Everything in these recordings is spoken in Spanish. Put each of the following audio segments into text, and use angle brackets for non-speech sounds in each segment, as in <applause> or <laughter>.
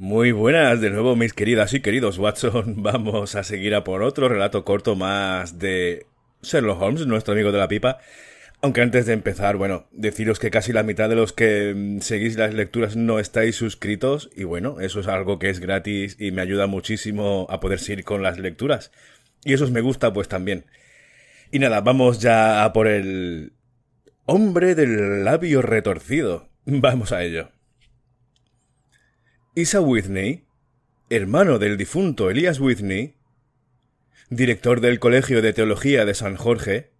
Muy buenas de nuevo mis queridas y queridos Watson. <laughs> Vamos a seguir a por otro relato corto más de Sherlock Holmes, nuestro amigo de la pipa. Aunque antes de empezar, bueno, deciros que casi la mitad de los que mm, seguís las lecturas no estáis suscritos y bueno, eso es algo que es gratis y me ayuda muchísimo a poder seguir con las lecturas. Y os me gusta pues también. Y nada, vamos ya a por el hombre del labio retorcido. <laughs> Vamos a ello. Isa Whitney, hermano del difunto Elias Whitney, director del Colegio de Teología de San Jorge,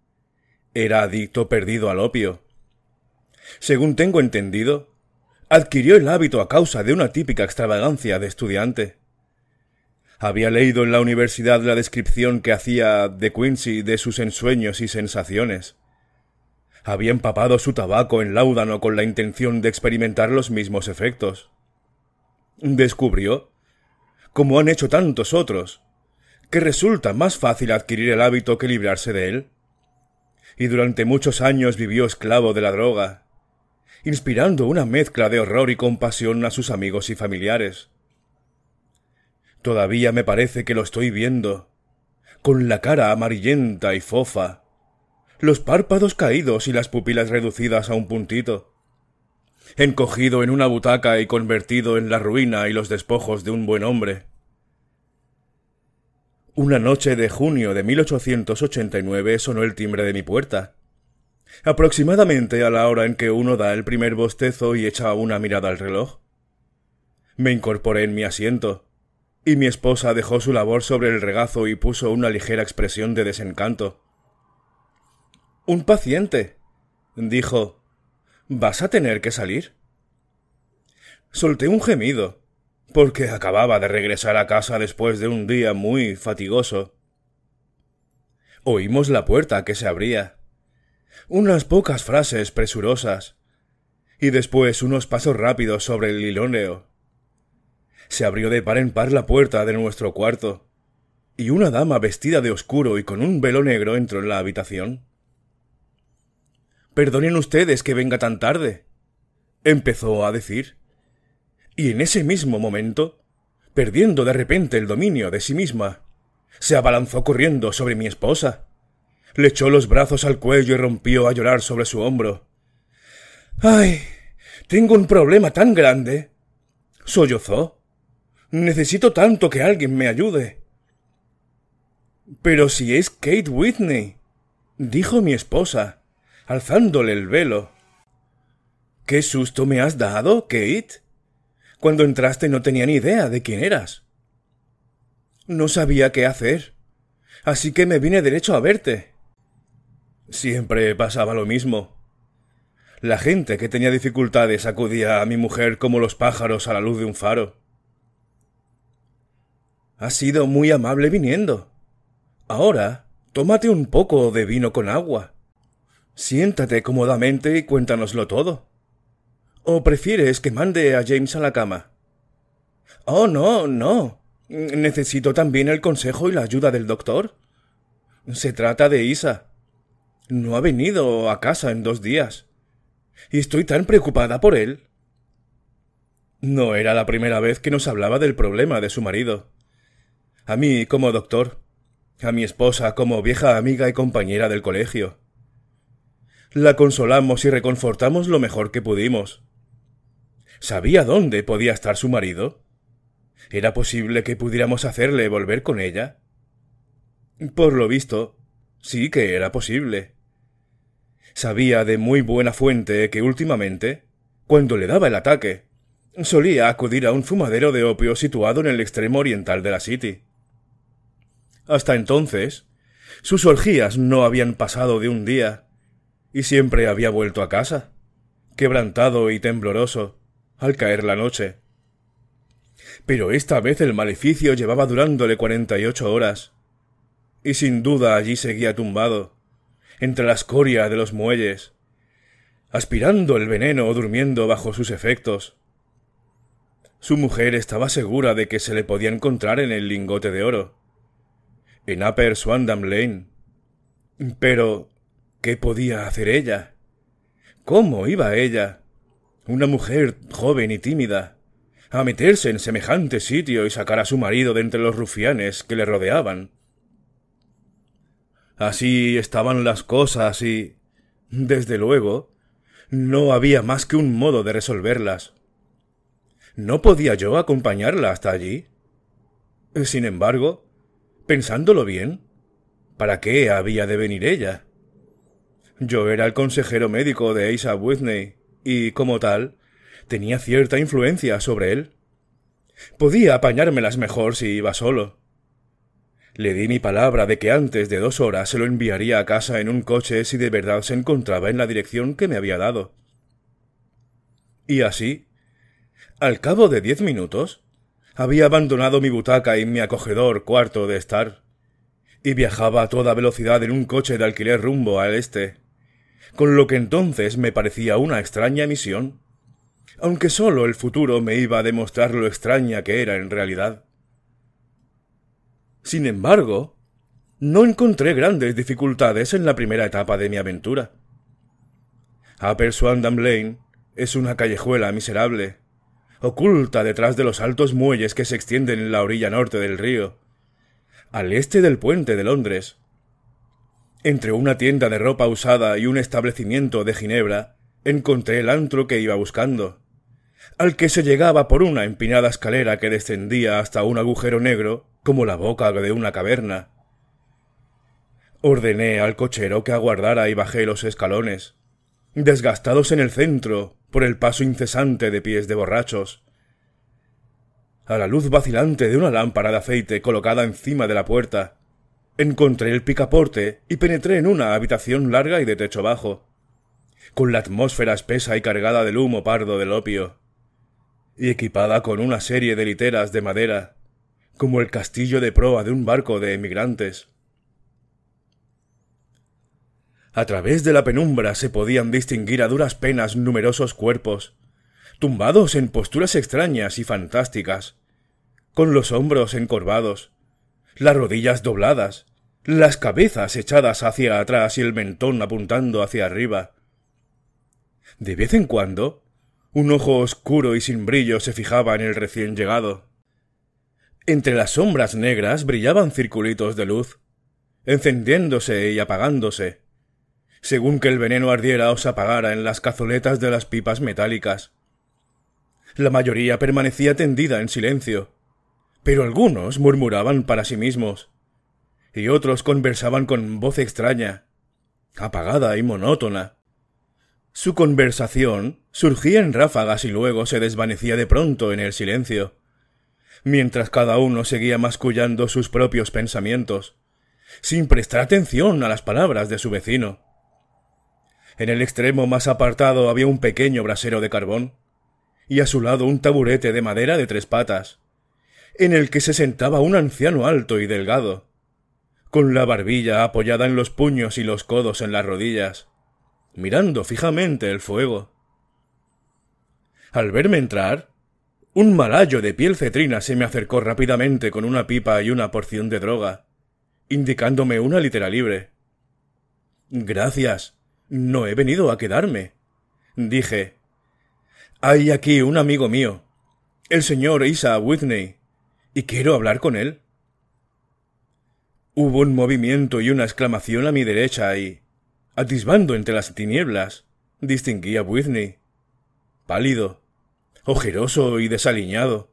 era adicto perdido al opio. Según tengo entendido, adquirió el hábito a causa de una típica extravagancia de estudiante. Había leído en la universidad la descripción que hacía de Quincy de sus ensueños y sensaciones. Había empapado su tabaco en láudano con la intención de experimentar los mismos efectos descubrió, como han hecho tantos otros, que resulta más fácil adquirir el hábito que librarse de él. Y durante muchos años vivió esclavo de la droga, inspirando una mezcla de horror y compasión a sus amigos y familiares. Todavía me parece que lo estoy viendo, con la cara amarillenta y fofa, los párpados caídos y las pupilas reducidas a un puntito encogido en una butaca y convertido en la ruina y los despojos de un buen hombre. Una noche de junio de 1889 sonó el timbre de mi puerta. Aproximadamente a la hora en que uno da el primer bostezo y echa una mirada al reloj. Me incorporé en mi asiento, y mi esposa dejó su labor sobre el regazo y puso una ligera expresión de desencanto. Un paciente, dijo, ¿Vas a tener que salir? Solté un gemido, porque acababa de regresar a casa después de un día muy fatigoso. Oímos la puerta que se abría, unas pocas frases presurosas, y después unos pasos rápidos sobre el lilóneo. Se abrió de par en par la puerta de nuestro cuarto, y una dama vestida de oscuro y con un velo negro entró en la habitación. Perdonen ustedes que venga tan tarde, empezó a decir. Y en ese mismo momento, perdiendo de repente el dominio de sí misma, se abalanzó corriendo sobre mi esposa. Le echó los brazos al cuello y rompió a llorar sobre su hombro. ¡Ay! Tengo un problema tan grande. sollozó. Necesito tanto que alguien me ayude. Pero si es Kate Whitney, dijo mi esposa alzándole el velo. ¿Qué susto me has dado, Kate? Cuando entraste no tenía ni idea de quién eras. No sabía qué hacer. Así que me vine derecho a verte. Siempre pasaba lo mismo. La gente que tenía dificultades acudía a mi mujer como los pájaros a la luz de un faro. Has sido muy amable viniendo. Ahora, tómate un poco de vino con agua. Siéntate cómodamente y cuéntanoslo todo. ¿O prefieres que mande a James a la cama? Oh, no, no. Necesito también el consejo y la ayuda del doctor. Se trata de Isa. No ha venido a casa en dos días. Y estoy tan preocupada por él. No era la primera vez que nos hablaba del problema de su marido. A mí como doctor, a mi esposa como vieja amiga y compañera del colegio, la consolamos y reconfortamos lo mejor que pudimos. ¿Sabía dónde podía estar su marido? ¿Era posible que pudiéramos hacerle volver con ella? Por lo visto, sí que era posible. Sabía de muy buena fuente que últimamente, cuando le daba el ataque, solía acudir a un fumadero de opio situado en el extremo oriental de la City. Hasta entonces, sus orgías no habían pasado de un día, y siempre había vuelto a casa, quebrantado y tembloroso, al caer la noche. Pero esta vez el maleficio llevaba durándole cuarenta y ocho horas, y sin duda allí seguía tumbado, entre la escoria de los muelles, aspirando el veneno o durmiendo bajo sus efectos. Su mujer estaba segura de que se le podía encontrar en el lingote de oro, en Upper Swandam Lane. Pero ¿Qué podía hacer ella? ¿Cómo iba ella, una mujer joven y tímida, a meterse en semejante sitio y sacar a su marido de entre los rufianes que le rodeaban? Así estaban las cosas y, desde luego, no había más que un modo de resolverlas. ¿No podía yo acompañarla hasta allí? Sin embargo, pensándolo bien, ¿para qué había de venir ella? Yo era el consejero médico de Asa Whitney, y como tal, tenía cierta influencia sobre él. Podía apañármelas mejor si iba solo. Le di mi palabra de que antes de dos horas se lo enviaría a casa en un coche si de verdad se encontraba en la dirección que me había dado. Y así, al cabo de diez minutos, había abandonado mi butaca y mi acogedor cuarto de estar, y viajaba a toda velocidad en un coche de alquiler rumbo al este con lo que entonces me parecía una extraña misión, aunque sólo el futuro me iba a demostrar lo extraña que era en realidad. Sin embargo, no encontré grandes dificultades en la primera etapa de mi aventura. Upper Swandam Lane es una callejuela miserable, oculta detrás de los altos muelles que se extienden en la orilla norte del río, al este del puente de Londres, entre una tienda de ropa usada y un establecimiento de Ginebra, encontré el antro que iba buscando, al que se llegaba por una empinada escalera que descendía hasta un agujero negro como la boca de una caverna. Ordené al cochero que aguardara y bajé los escalones, desgastados en el centro por el paso incesante de pies de borrachos. A la luz vacilante de una lámpara de aceite colocada encima de la puerta, Encontré el picaporte y penetré en una habitación larga y de techo bajo, con la atmósfera espesa y cargada del humo pardo del opio, y equipada con una serie de literas de madera, como el castillo de proa de un barco de emigrantes. A través de la penumbra se podían distinguir a duras penas numerosos cuerpos, tumbados en posturas extrañas y fantásticas, con los hombros encorvados, las rodillas dobladas, las cabezas echadas hacia atrás y el mentón apuntando hacia arriba. De vez en cuando, un ojo oscuro y sin brillo se fijaba en el recién llegado. Entre las sombras negras brillaban circulitos de luz, encendiéndose y apagándose, según que el veneno ardiera o se apagara en las cazoletas de las pipas metálicas. La mayoría permanecía tendida en silencio, pero algunos murmuraban para sí mismos y otros conversaban con voz extraña, apagada y monótona. Su conversación surgía en ráfagas y luego se desvanecía de pronto en el silencio, mientras cada uno seguía mascullando sus propios pensamientos, sin prestar atención a las palabras de su vecino. En el extremo más apartado había un pequeño brasero de carbón, y a su lado un taburete de madera de tres patas, en el que se sentaba un anciano alto y delgado, con la barbilla apoyada en los puños y los codos en las rodillas, mirando fijamente el fuego. Al verme entrar, un malayo de piel cetrina se me acercó rápidamente con una pipa y una porción de droga, indicándome una litera libre. Gracias. No he venido a quedarme. Dije. Hay aquí un amigo mío, el señor Isa Whitney, y quiero hablar con él. Hubo un movimiento y una exclamación a mi derecha y, atisbando entre las tinieblas, distinguí a Whitney. Pálido, ojeroso y desaliñado,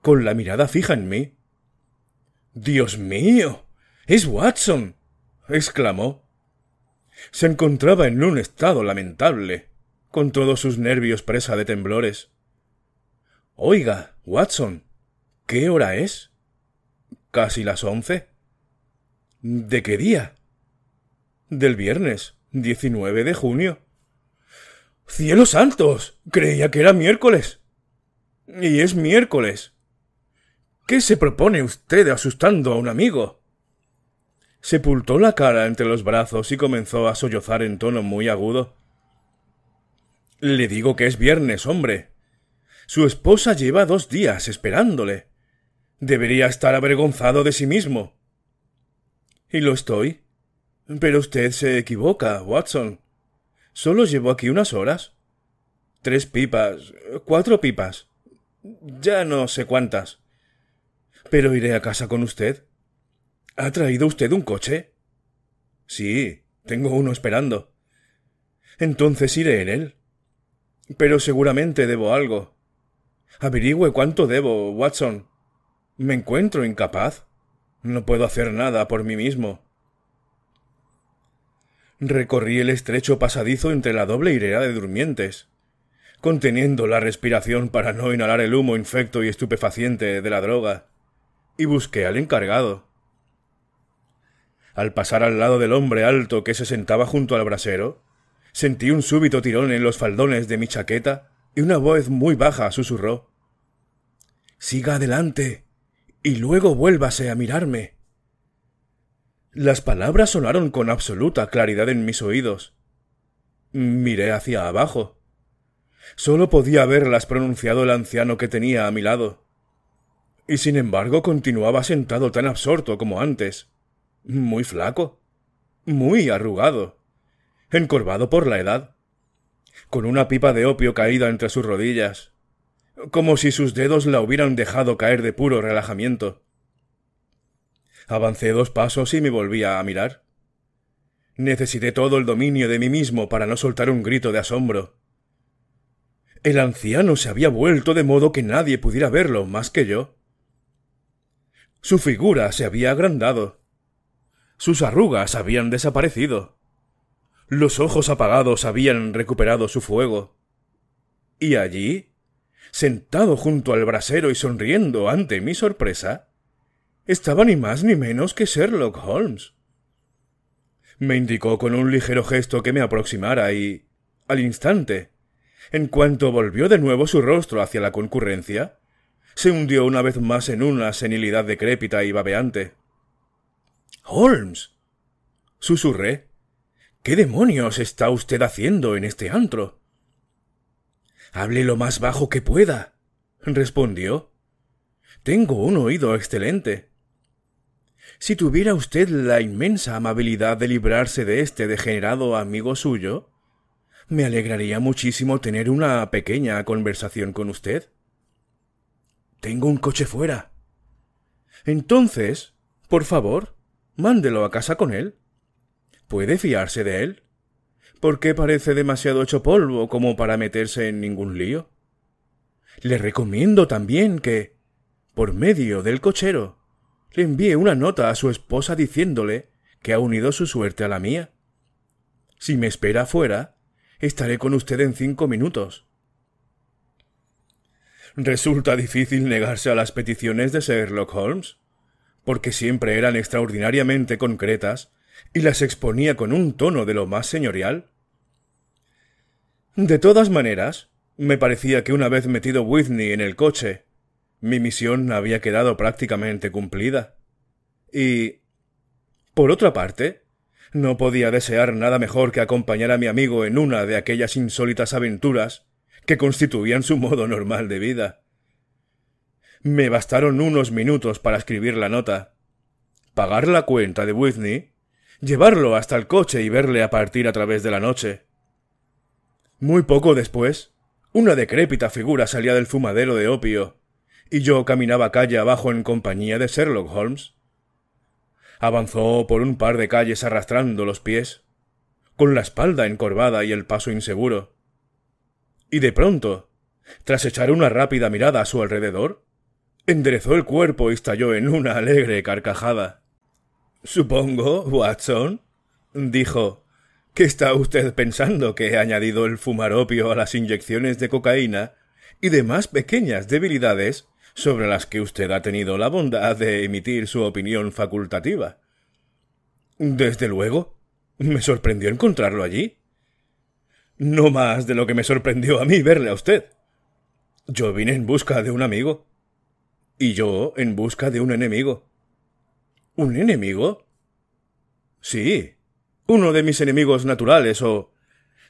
con la mirada fija en mí. Dios mío. Es Watson. exclamó. Se encontraba en un estado lamentable, con todos sus nervios presa de temblores. Oiga, Watson, ¿qué hora es? casi las once. ¿De qué día? Del viernes, 19 de junio. ¡Cielos santos! Creía que era miércoles. Y es miércoles. ¿Qué se propone usted asustando a un amigo? Sepultó la cara entre los brazos y comenzó a sollozar en tono muy agudo. Le digo que es viernes, hombre. Su esposa lleva dos días esperándole. Debería estar avergonzado de sí mismo. Y lo estoy. Pero usted se equivoca, Watson. Solo llevo aquí unas horas. Tres pipas, cuatro pipas. Ya no sé cuántas. Pero iré a casa con usted. ¿Ha traído usted un coche? Sí, tengo uno esperando. Entonces iré en él. Pero seguramente debo algo. Averigüe cuánto debo, Watson. Me encuentro incapaz. No puedo hacer nada por mí mismo. Recorrí el estrecho pasadizo entre la doble hilera de durmientes, conteniendo la respiración para no inhalar el humo infecto y estupefaciente de la droga, y busqué al encargado. Al pasar al lado del hombre alto que se sentaba junto al brasero, sentí un súbito tirón en los faldones de mi chaqueta y una voz muy baja susurró Siga adelante y luego vuélvase a mirarme. Las palabras sonaron con absoluta claridad en mis oídos. Miré hacia abajo. Solo podía haberlas pronunciado el anciano que tenía a mi lado. Y sin embargo continuaba sentado tan absorto como antes. Muy flaco. Muy arrugado. Encorvado por la edad. Con una pipa de opio caída entre sus rodillas como si sus dedos la hubieran dejado caer de puro relajamiento. Avancé dos pasos y me volví a mirar. Necesité todo el dominio de mí mismo para no soltar un grito de asombro. El anciano se había vuelto de modo que nadie pudiera verlo más que yo. Su figura se había agrandado. Sus arrugas habían desaparecido. Los ojos apagados habían recuperado su fuego. Y allí, sentado junto al brasero y sonriendo ante mi sorpresa, estaba ni más ni menos que Sherlock Holmes. Me indicó con un ligero gesto que me aproximara y. al instante, en cuanto volvió de nuevo su rostro hacia la concurrencia, se hundió una vez más en una senilidad decrépita y babeante. Holmes. susurré. ¿Qué demonios está usted haciendo en este antro? Hable lo más bajo que pueda, respondió. Tengo un oído excelente. Si tuviera usted la inmensa amabilidad de librarse de este degenerado amigo suyo, me alegraría muchísimo tener una pequeña conversación con usted. Tengo un coche fuera. Entonces, por favor, mándelo a casa con él. Puede fiarse de él. ¿Por qué parece demasiado hecho polvo como para meterse en ningún lío. Le recomiendo también que, por medio del cochero, le envíe una nota a su esposa diciéndole que ha unido su suerte a la mía. Si me espera afuera, estaré con usted en cinco minutos. Resulta difícil negarse a las peticiones de Sherlock Holmes, porque siempre eran extraordinariamente concretas y las exponía con un tono de lo más señorial, de todas maneras, me parecía que una vez metido Whitney en el coche, mi misión había quedado prácticamente cumplida. Y... Por otra parte, no podía desear nada mejor que acompañar a mi amigo en una de aquellas insólitas aventuras que constituían su modo normal de vida. Me bastaron unos minutos para escribir la nota, pagar la cuenta de Whitney, llevarlo hasta el coche y verle a partir a través de la noche. Muy poco después, una decrépita figura salía del fumadero de opio, y yo caminaba calle abajo en compañía de Sherlock Holmes. Avanzó por un par de calles arrastrando los pies, con la espalda encorvada y el paso inseguro. Y de pronto, tras echar una rápida mirada a su alrededor, enderezó el cuerpo y estalló en una alegre carcajada. Supongo, Watson, dijo, ¿Qué está usted pensando que he añadido el opio a las inyecciones de cocaína y demás pequeñas debilidades sobre las que usted ha tenido la bondad de emitir su opinión facultativa? Desde luego. Me sorprendió encontrarlo allí. No más de lo que me sorprendió a mí verle a usted. Yo vine en busca de un amigo. Y yo en busca de un enemigo. ¿Un enemigo? Sí, uno de mis enemigos naturales o,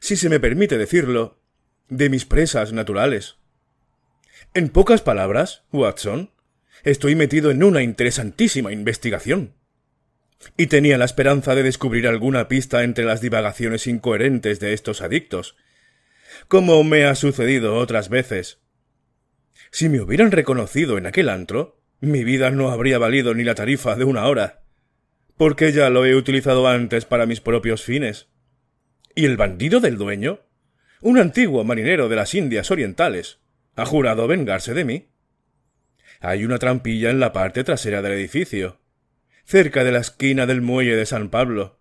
si se me permite decirlo, de mis presas naturales. En pocas palabras, Watson, estoy metido en una interesantísima investigación. Y tenía la esperanza de descubrir alguna pista entre las divagaciones incoherentes de estos adictos, como me ha sucedido otras veces. Si me hubieran reconocido en aquel antro, mi vida no habría valido ni la tarifa de una hora porque ya lo he utilizado antes para mis propios fines. ¿Y el bandido del dueño? Un antiguo marinero de las Indias Orientales. Ha jurado vengarse de mí. Hay una trampilla en la parte trasera del edificio, cerca de la esquina del muelle de San Pablo,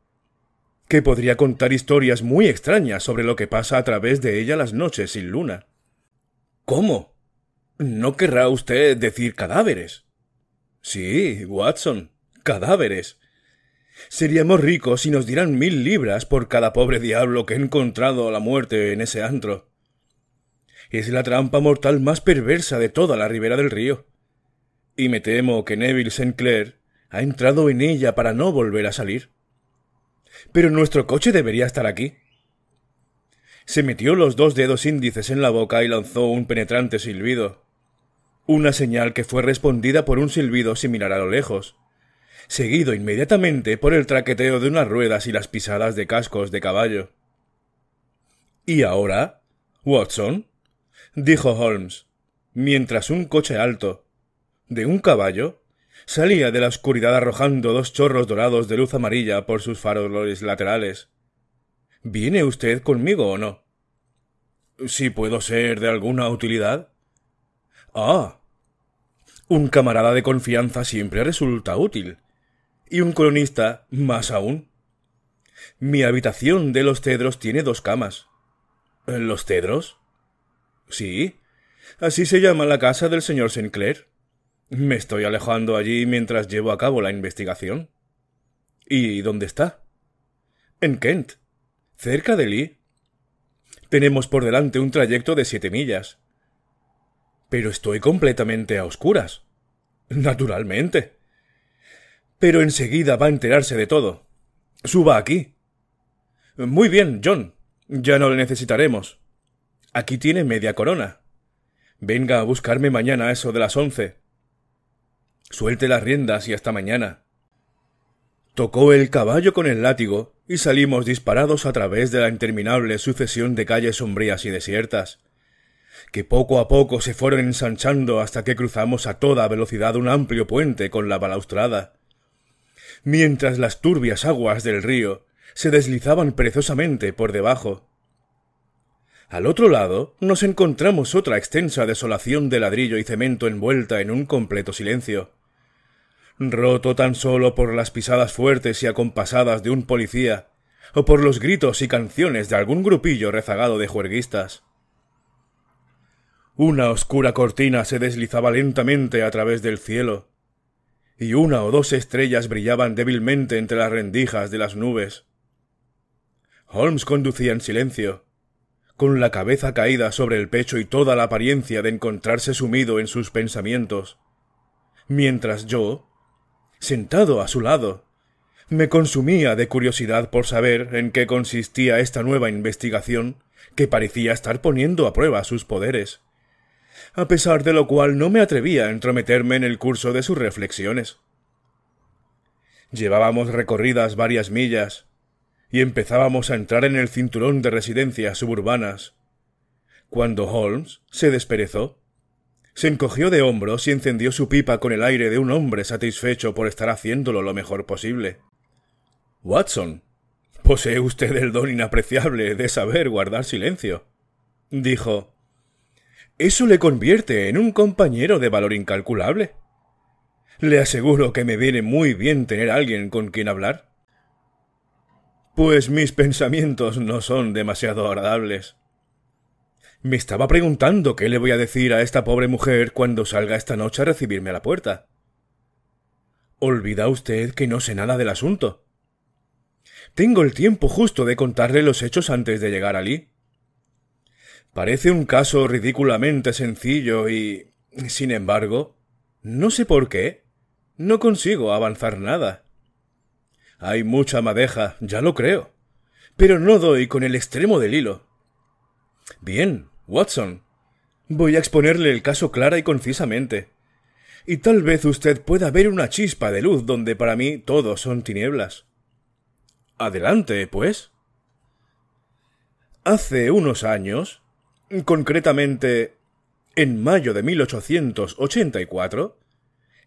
que podría contar historias muy extrañas sobre lo que pasa a través de ella las noches sin luna. ¿Cómo? ¿No querrá usted decir cadáveres? Sí, Watson, cadáveres. Seríamos ricos si nos dieran mil libras por cada pobre diablo que he encontrado a la muerte en ese antro. Es la trampa mortal más perversa de toda la ribera del río. Y me temo que Neville Sinclair ha entrado en ella para no volver a salir. Pero nuestro coche debería estar aquí. Se metió los dos dedos índices en la boca y lanzó un penetrante silbido. Una señal que fue respondida por un silbido similar a lo lejos seguido inmediatamente por el traqueteo de unas ruedas y las pisadas de cascos de caballo. ¿Y ahora? Watson, dijo Holmes, mientras un coche alto, de un caballo, salía de la oscuridad arrojando dos chorros dorados de luz amarilla por sus faroles laterales. ¿Viene usted conmigo o no? Si puedo ser de alguna utilidad. Ah. Un camarada de confianza siempre resulta útil, y un cronista, más aún. Mi habitación de los cedros tiene dos camas. ¿Los cedros? Sí. Así se llama la casa del señor Sinclair. Me estoy alejando allí mientras llevo a cabo la investigación. ¿Y dónde está? En Kent, cerca de Lee. Tenemos por delante un trayecto de siete millas. Pero estoy completamente a oscuras. Naturalmente pero enseguida va a enterarse de todo. Suba aquí. Muy bien, John. Ya no le necesitaremos. Aquí tiene media corona. Venga a buscarme mañana a eso de las once. Suelte las riendas y hasta mañana. Tocó el caballo con el látigo y salimos disparados a través de la interminable sucesión de calles sombrías y desiertas, que poco a poco se fueron ensanchando hasta que cruzamos a toda velocidad un amplio puente con la balaustrada, mientras las turbias aguas del río se deslizaban perezosamente por debajo. Al otro lado nos encontramos otra extensa desolación de ladrillo y cemento envuelta en un completo silencio. Roto tan solo por las pisadas fuertes y acompasadas de un policía, o por los gritos y canciones de algún grupillo rezagado de juerguistas. Una oscura cortina se deslizaba lentamente a través del cielo, y una o dos estrellas brillaban débilmente entre las rendijas de las nubes. Holmes conducía en silencio, con la cabeza caída sobre el pecho y toda la apariencia de encontrarse sumido en sus pensamientos, mientras yo, sentado a su lado, me consumía de curiosidad por saber en qué consistía esta nueva investigación que parecía estar poniendo a prueba sus poderes a pesar de lo cual no me atrevía a entrometerme en el curso de sus reflexiones. Llevábamos recorridas varias millas, y empezábamos a entrar en el cinturón de residencias suburbanas, cuando Holmes se desperezó. Se encogió de hombros y encendió su pipa con el aire de un hombre satisfecho por estar haciéndolo lo mejor posible. Watson, posee usted el don inapreciable de saber guardar silencio, dijo. Eso le convierte en un compañero de valor incalculable. Le aseguro que me viene muy bien tener alguien con quien hablar. Pues mis pensamientos no son demasiado agradables. Me estaba preguntando qué le voy a decir a esta pobre mujer cuando salga esta noche a recibirme a la puerta. Olvida usted que no sé nada del asunto. Tengo el tiempo justo de contarle los hechos antes de llegar allí. Parece un caso ridículamente sencillo y... Sin embargo, no sé por qué, no consigo avanzar nada. Hay mucha madeja, ya lo creo, pero no doy con el extremo del hilo. Bien, Watson, voy a exponerle el caso clara y concisamente. Y tal vez usted pueda ver una chispa de luz donde para mí todos son tinieblas. Adelante, pues. Hace unos años, Concretamente, en mayo de 1884,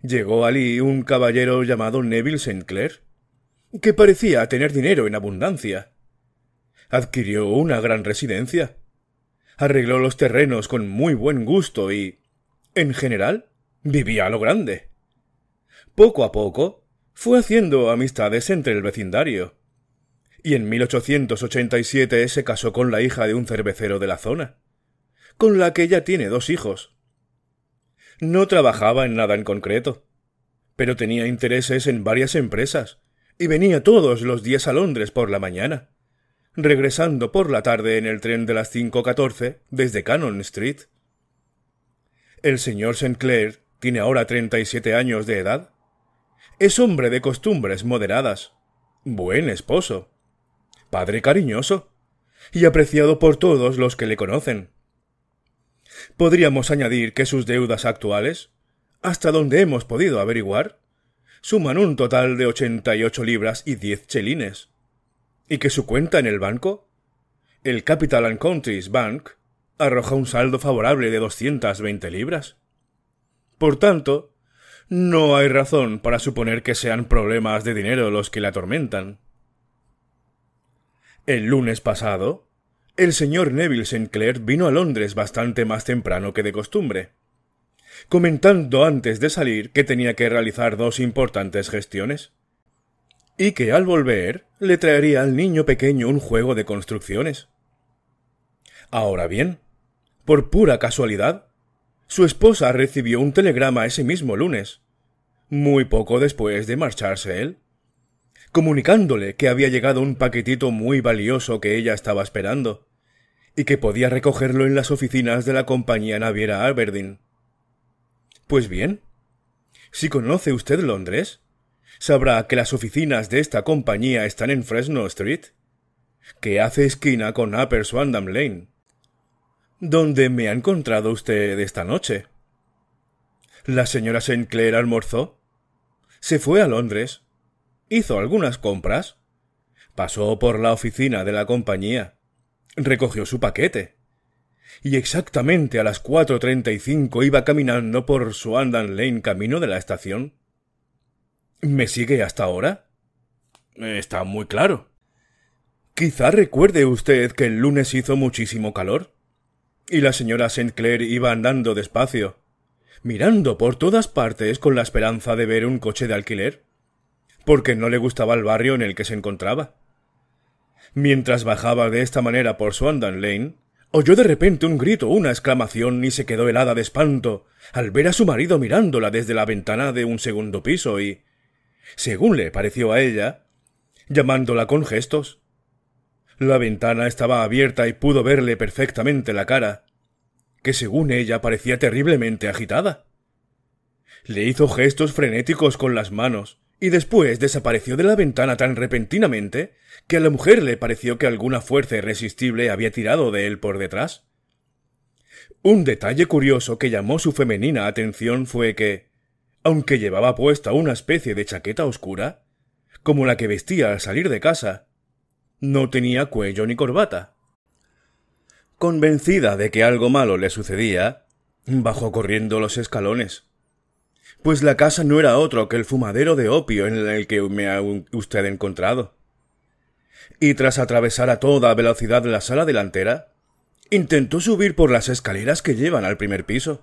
llegó allí un caballero llamado Neville Sinclair, Clair, que parecía tener dinero en abundancia. Adquirió una gran residencia, arregló los terrenos con muy buen gusto y, en general, vivía a lo grande. Poco a poco, fue haciendo amistades entre el vecindario, y en 1887 se casó con la hija de un cervecero de la zona con la que ya tiene dos hijos. No trabajaba en nada en concreto, pero tenía intereses en varias empresas, y venía todos los días a Londres por la mañana, regresando por la tarde en el tren de las 5.14 desde Cannon Street. El señor Sinclair tiene ahora 37 años de edad. Es hombre de costumbres moderadas, buen esposo, padre cariñoso y apreciado por todos los que le conocen podríamos añadir que sus deudas actuales, hasta donde hemos podido averiguar, suman un total de ochenta y ocho libras y diez chelines, y que su cuenta en el banco, el Capital and Countries Bank, arroja un saldo favorable de 220 libras. Por tanto, no hay razón para suponer que sean problemas de dinero los que le atormentan. El lunes pasado, el señor Neville Sinclair vino a Londres bastante más temprano que de costumbre, comentando antes de salir que tenía que realizar dos importantes gestiones y que al volver le traería al niño pequeño un juego de construcciones. Ahora bien, por pura casualidad, su esposa recibió un telegrama ese mismo lunes, muy poco después de marcharse él comunicándole que había llegado un paquetito muy valioso que ella estaba esperando, y que podía recogerlo en las oficinas de la compañía naviera Aberdeen. Pues bien, si conoce usted Londres, sabrá que las oficinas de esta compañía están en Fresno Street, que hace esquina con Upper Swandam Lane. ¿Dónde me ha encontrado usted esta noche? La señora Sinclair almorzó. Se fue a Londres hizo algunas compras, pasó por la oficina de la compañía, recogió su paquete, y exactamente a las cuatro treinta y cinco iba caminando por su Andan Lane camino de la estación. ¿Me sigue hasta ahora? Está muy claro. Quizá recuerde usted que el lunes hizo muchísimo calor. Y la señora St. Clair iba andando despacio, mirando por todas partes con la esperanza de ver un coche de alquiler porque no le gustaba el barrio en el que se encontraba. Mientras bajaba de esta manera por Swandan Lane, oyó de repente un grito, una exclamación y se quedó helada de espanto al ver a su marido mirándola desde la ventana de un segundo piso y, según le pareció a ella, llamándola con gestos. La ventana estaba abierta y pudo verle perfectamente la cara, que según ella parecía terriblemente agitada. Le hizo gestos frenéticos con las manos, y después desapareció de la ventana tan repentinamente que a la mujer le pareció que alguna fuerza irresistible había tirado de él por detrás. Un detalle curioso que llamó su femenina atención fue que, aunque llevaba puesta una especie de chaqueta oscura, como la que vestía al salir de casa, no tenía cuello ni corbata. Convencida de que algo malo le sucedía, bajó corriendo los escalones pues la casa no era otro que el fumadero de opio en el que me ha usted encontrado. Y tras atravesar a toda velocidad la sala delantera, intentó subir por las escaleras que llevan al primer piso.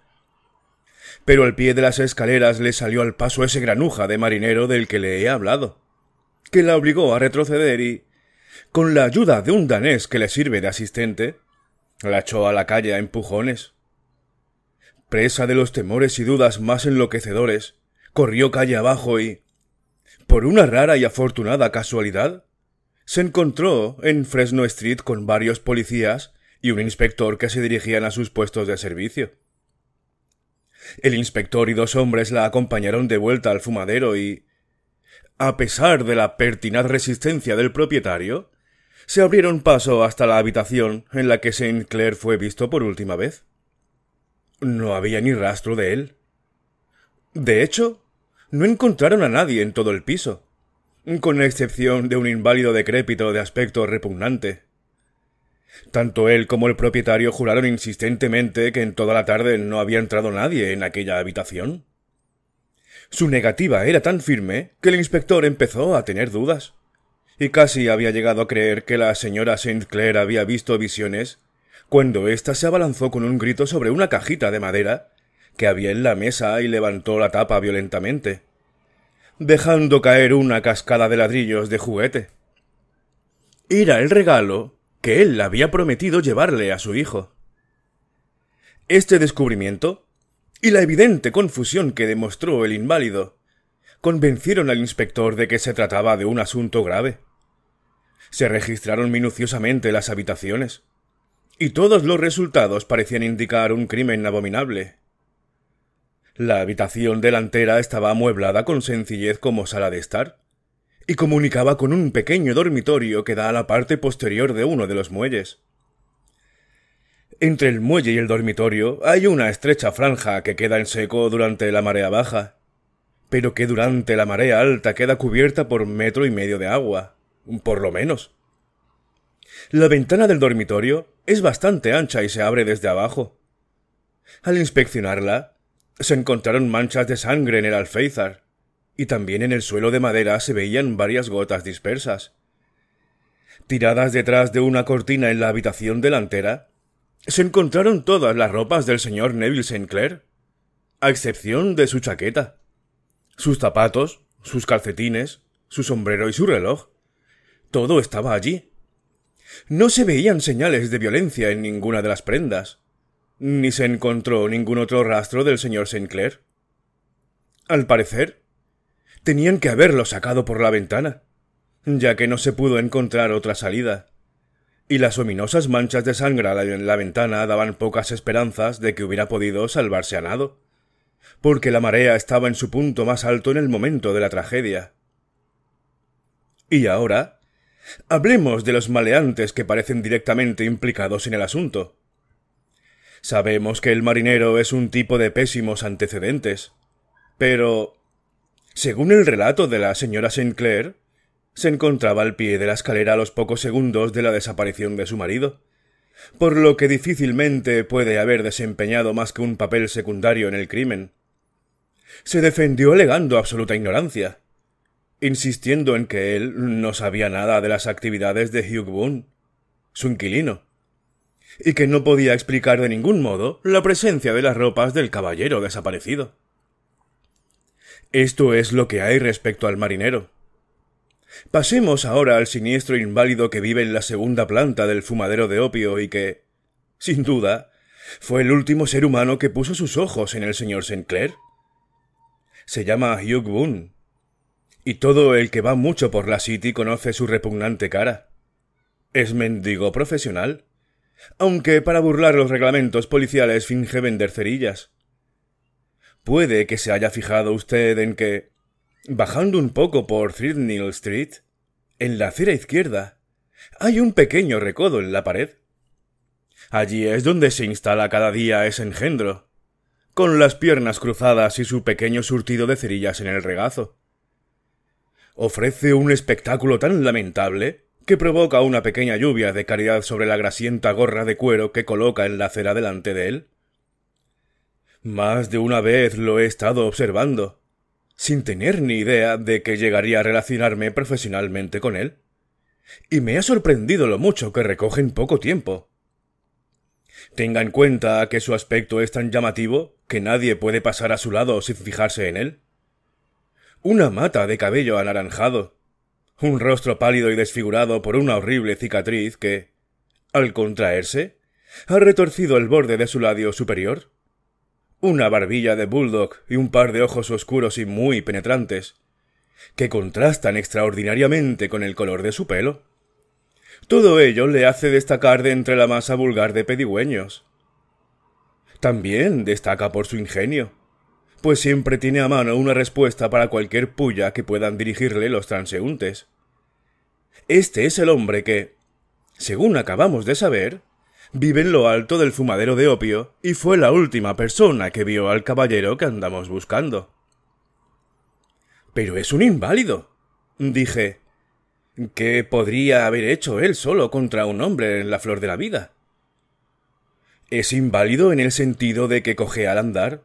Pero al pie de las escaleras le salió al paso ese granuja de marinero del que le he hablado, que la obligó a retroceder y, con la ayuda de un danés que le sirve de asistente, la echó a la calle a empujones presa de los temores y dudas más enloquecedores, corrió calle abajo y, por una rara y afortunada casualidad, se encontró en Fresno Street con varios policías y un inspector que se dirigían a sus puestos de servicio. El inspector y dos hombres la acompañaron de vuelta al fumadero y, a pesar de la pertinaz resistencia del propietario, se abrieron paso hasta la habitación en la que Saint Clair fue visto por última vez. No había ni rastro de él. De hecho, no encontraron a nadie en todo el piso, con excepción de un inválido decrépito de aspecto repugnante. Tanto él como el propietario juraron insistentemente que en toda la tarde no había entrado nadie en aquella habitación. Su negativa era tan firme que el inspector empezó a tener dudas, y casi había llegado a creer que la señora St. Clair había visto visiones cuando ésta se abalanzó con un grito sobre una cajita de madera que había en la mesa y levantó la tapa violentamente, dejando caer una cascada de ladrillos de juguete. Era el regalo que él había prometido llevarle a su hijo. Este descubrimiento y la evidente confusión que demostró el inválido convencieron al inspector de que se trataba de un asunto grave. Se registraron minuciosamente las habitaciones, y todos los resultados parecían indicar un crimen abominable. La habitación delantera estaba amueblada con sencillez como sala de estar, y comunicaba con un pequeño dormitorio que da a la parte posterior de uno de los muelles. Entre el muelle y el dormitorio hay una estrecha franja que queda en seco durante la marea baja, pero que durante la marea alta queda cubierta por metro y medio de agua, por lo menos. La ventana del dormitorio es bastante ancha y se abre desde abajo. Al inspeccionarla, se encontraron manchas de sangre en el alféizar, y también en el suelo de madera se veían varias gotas dispersas. Tiradas detrás de una cortina en la habitación delantera, se encontraron todas las ropas del señor Neville Sinclair, a excepción de su chaqueta, sus zapatos, sus calcetines, su sombrero y su reloj. Todo estaba allí, no se veían señales de violencia en ninguna de las prendas, ni se encontró ningún otro rastro del señor Sinclair. Al parecer, tenían que haberlo sacado por la ventana, ya que no se pudo encontrar otra salida, y las ominosas manchas de sangre en la ventana daban pocas esperanzas de que hubiera podido salvarse a nado, porque la marea estaba en su punto más alto en el momento de la tragedia. Y ahora Hablemos de los maleantes que parecen directamente implicados en el asunto. Sabemos que el marinero es un tipo de pésimos antecedentes. Pero... Según el relato de la señora Sinclair, se encontraba al pie de la escalera a los pocos segundos de la desaparición de su marido, por lo que difícilmente puede haber desempeñado más que un papel secundario en el crimen. Se defendió alegando absoluta ignorancia insistiendo en que él no sabía nada de las actividades de Hugh Boone, su inquilino, y que no podía explicar de ningún modo la presencia de las ropas del caballero desaparecido. Esto es lo que hay respecto al marinero. Pasemos ahora al siniestro inválido que vive en la segunda planta del fumadero de opio y que, sin duda, fue el último ser humano que puso sus ojos en el señor Sinclair. Se llama Hugh Boone y todo el que va mucho por la City conoce su repugnante cara. ¿Es mendigo profesional? Aunque para burlar los reglamentos policiales finge vender cerillas. Puede que se haya fijado usted en que, bajando un poco por Threadneedle Street, en la acera izquierda, hay un pequeño recodo en la pared. Allí es donde se instala cada día ese engendro, con las piernas cruzadas y su pequeño surtido de cerillas en el regazo ofrece un espectáculo tan lamentable que provoca una pequeña lluvia de caridad sobre la grasienta gorra de cuero que coloca en la acera delante de él? Más de una vez lo he estado observando, sin tener ni idea de que llegaría a relacionarme profesionalmente con él. Y me ha sorprendido lo mucho que recoge en poco tiempo. Tenga en cuenta que su aspecto es tan llamativo que nadie puede pasar a su lado sin fijarse en él una mata de cabello anaranjado, un rostro pálido y desfigurado por una horrible cicatriz que, al contraerse, ha retorcido el borde de su labio superior, una barbilla de bulldog y un par de ojos oscuros y muy penetrantes, que contrastan extraordinariamente con el color de su pelo. Todo ello le hace destacar de entre la masa vulgar de pedigüeños. También destaca por su ingenio, pues siempre tiene a mano una respuesta para cualquier puya que puedan dirigirle los transeúntes. Este es el hombre que, según acabamos de saber, vive en lo alto del fumadero de opio y fue la última persona que vio al caballero que andamos buscando. Pero es un inválido, dije. ¿Qué podría haber hecho él solo contra un hombre en la flor de la vida? Es inválido en el sentido de que coge al andar,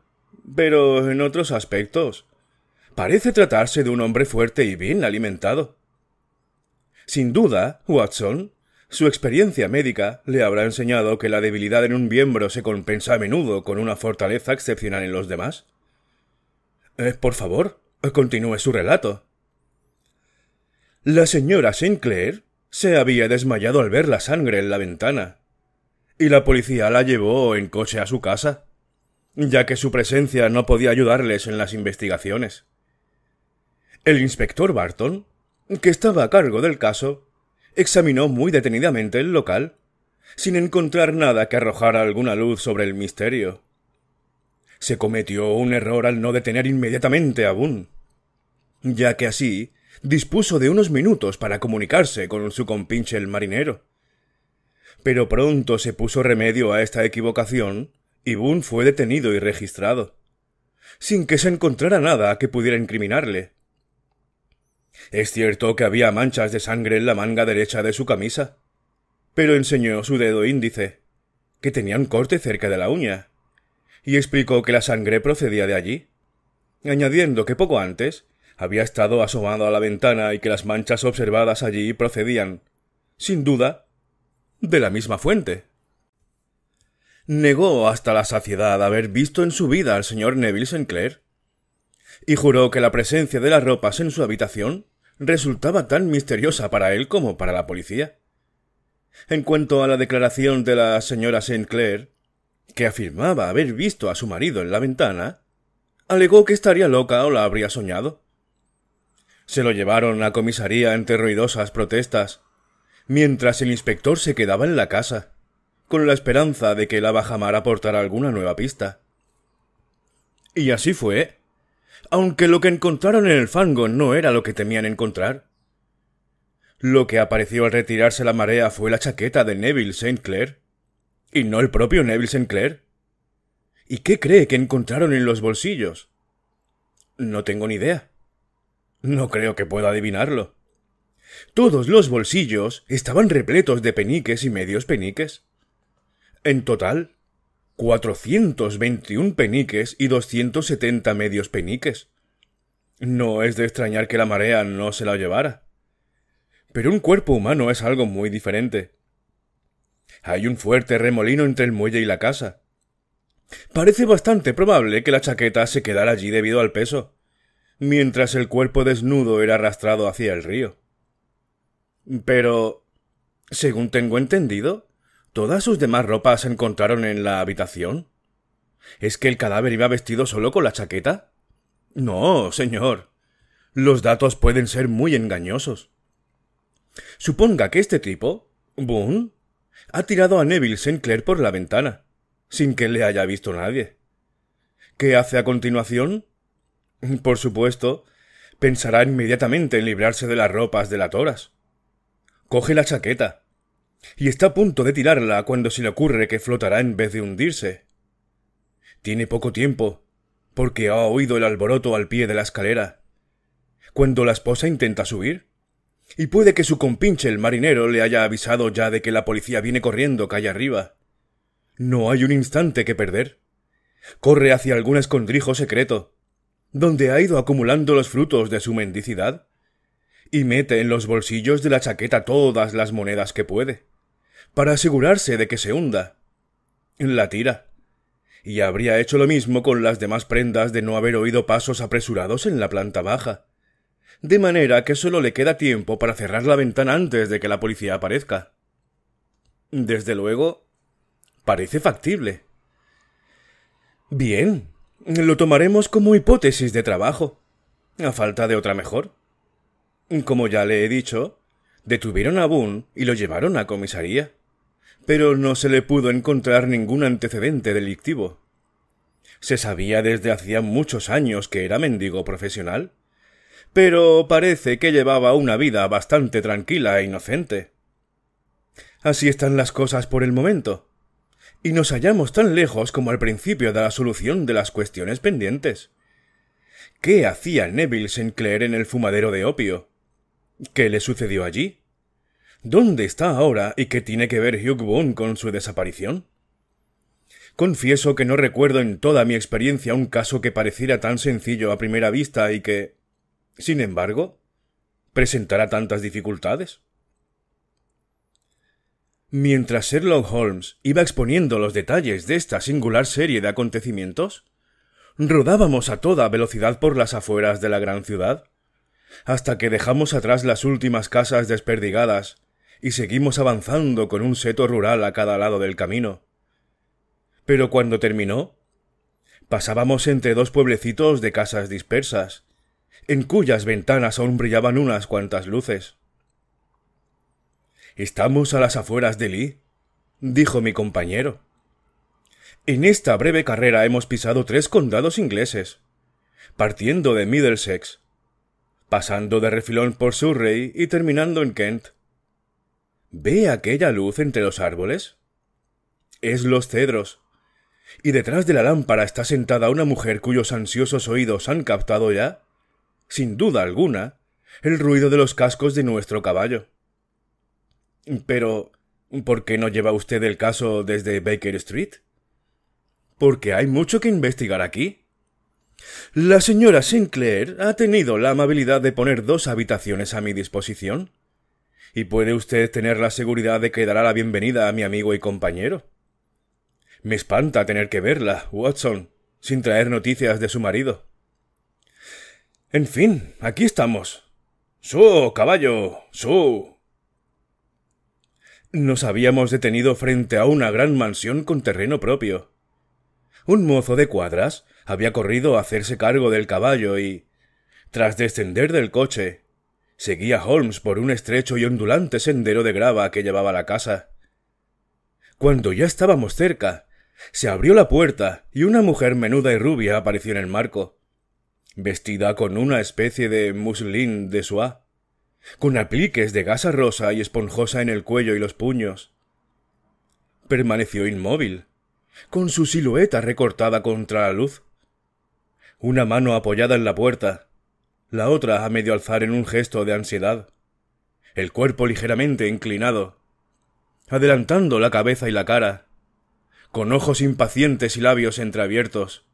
pero en otros aspectos. Parece tratarse de un hombre fuerte y bien alimentado. Sin duda, Watson, su experiencia médica le habrá enseñado que la debilidad en un miembro se compensa a menudo con una fortaleza excepcional en los demás. Eh, por favor, continúe su relato. La señora Sinclair se había desmayado al ver la sangre en la ventana, y la policía la llevó en coche a su casa ya que su presencia no podía ayudarles en las investigaciones. El inspector Barton, que estaba a cargo del caso, examinó muy detenidamente el local, sin encontrar nada que arrojara alguna luz sobre el misterio. Se cometió un error al no detener inmediatamente a Boone, ya que así dispuso de unos minutos para comunicarse con su compinche el marinero. Pero pronto se puso remedio a esta equivocación y Boone fue detenido y registrado, sin que se encontrara nada que pudiera incriminarle. Es cierto que había manchas de sangre en la manga derecha de su camisa, pero enseñó su dedo índice, que tenían corte cerca de la uña, y explicó que la sangre procedía de allí, añadiendo que poco antes había estado asomado a la ventana y que las manchas observadas allí procedían, sin duda, de la misma fuente negó hasta la saciedad haber visto en su vida al señor Neville Clair, y juró que la presencia de las ropas en su habitación resultaba tan misteriosa para él como para la policía. En cuanto a la declaración de la señora Clair, que afirmaba haber visto a su marido en la ventana, alegó que estaría loca o la habría soñado. Se lo llevaron a comisaría entre ruidosas protestas, mientras el inspector se quedaba en la casa con la esperanza de que la bajamar aportara alguna nueva pista. Y así fue, aunque lo que encontraron en el fango no era lo que temían encontrar. Lo que apareció al retirarse la marea fue la chaqueta de Neville St. Clair, y no el propio Neville St. Clair. ¿Y qué cree que encontraron en los bolsillos? No tengo ni idea. No creo que pueda adivinarlo. Todos los bolsillos estaban repletos de peniques y medios peniques. En total, 421 peniques y 270 medios peniques. No es de extrañar que la marea no se la llevara. Pero un cuerpo humano es algo muy diferente. Hay un fuerte remolino entre el muelle y la casa. Parece bastante probable que la chaqueta se quedara allí debido al peso, mientras el cuerpo desnudo era arrastrado hacia el río. Pero, según tengo entendido, ¿Todas sus demás ropas se encontraron en la habitación? ¿Es que el cadáver iba vestido solo con la chaqueta? No, señor. Los datos pueden ser muy engañosos. Suponga que este tipo, Boone, ha tirado a Neville Sinclair por la ventana, sin que le haya visto nadie. ¿Qué hace a continuación? Por supuesto, pensará inmediatamente en librarse de las ropas de la Toras. Coge la chaqueta, y está a punto de tirarla cuando se le ocurre que flotará en vez de hundirse. Tiene poco tiempo, porque ha oído el alboroto al pie de la escalera. Cuando la esposa intenta subir, y puede que su compinche el marinero le haya avisado ya de que la policía viene corriendo calle arriba. No hay un instante que perder. Corre hacia algún escondrijo secreto, donde ha ido acumulando los frutos de su mendicidad, y mete en los bolsillos de la chaqueta todas las monedas que puede para asegurarse de que se hunda. La tira. Y habría hecho lo mismo con las demás prendas de no haber oído pasos apresurados en la planta baja. De manera que solo le queda tiempo para cerrar la ventana antes de que la policía aparezca. Desde luego, parece factible. Bien, lo tomaremos como hipótesis de trabajo, a falta de otra mejor. Como ya le he dicho, detuvieron a Boone y lo llevaron a comisaría pero no se le pudo encontrar ningún antecedente delictivo. Se sabía desde hacía muchos años que era mendigo profesional, pero parece que llevaba una vida bastante tranquila e inocente. Así están las cosas por el momento, y nos hallamos tan lejos como al principio de la solución de las cuestiones pendientes. ¿Qué hacía Neville Sinclair en el fumadero de opio? ¿Qué le sucedió allí? ¿Dónde está ahora y qué tiene que ver Hugh Boone con su desaparición? Confieso que no recuerdo en toda mi experiencia un caso que pareciera tan sencillo a primera vista y que, sin embargo, presentara tantas dificultades. Mientras Sherlock Holmes iba exponiendo los detalles de esta singular serie de acontecimientos, rodábamos a toda velocidad por las afueras de la gran ciudad, hasta que dejamos atrás las últimas casas desperdigadas y seguimos avanzando con un seto rural a cada lado del camino. Pero cuando terminó, pasábamos entre dos pueblecitos de casas dispersas, en cuyas ventanas aún brillaban unas cuantas luces. Estamos a las afueras de Lee, dijo mi compañero. En esta breve carrera hemos pisado tres condados ingleses, partiendo de Middlesex, pasando de refilón por Surrey y terminando en Kent. ¿Ve aquella luz entre los árboles? Es los cedros. Y detrás de la lámpara está sentada una mujer cuyos ansiosos oídos han captado ya, sin duda alguna, el ruido de los cascos de nuestro caballo. Pero, ¿por qué no lleva usted el caso desde Baker Street? Porque hay mucho que investigar aquí. La señora Sinclair ha tenido la amabilidad de poner dos habitaciones a mi disposición y puede usted tener la seguridad de que dará la bienvenida a mi amigo y compañero. Me espanta tener que verla, Watson, sin traer noticias de su marido. En fin, aquí estamos. Su, caballo, su. Nos habíamos detenido frente a una gran mansión con terreno propio. Un mozo de cuadras había corrido a hacerse cargo del caballo y, tras descender del coche, Seguía Holmes por un estrecho y ondulante sendero de grava que llevaba a la casa. Cuando ya estábamos cerca, se abrió la puerta y una mujer menuda y rubia apareció en el marco, vestida con una especie de muslín de soie, con apliques de gasa rosa y esponjosa en el cuello y los puños. Permaneció inmóvil, con su silueta recortada contra la luz, una mano apoyada en la puerta, la otra a medio alzar en un gesto de ansiedad, el cuerpo ligeramente inclinado, adelantando la cabeza y la cara, con ojos impacientes y labios entreabiertos.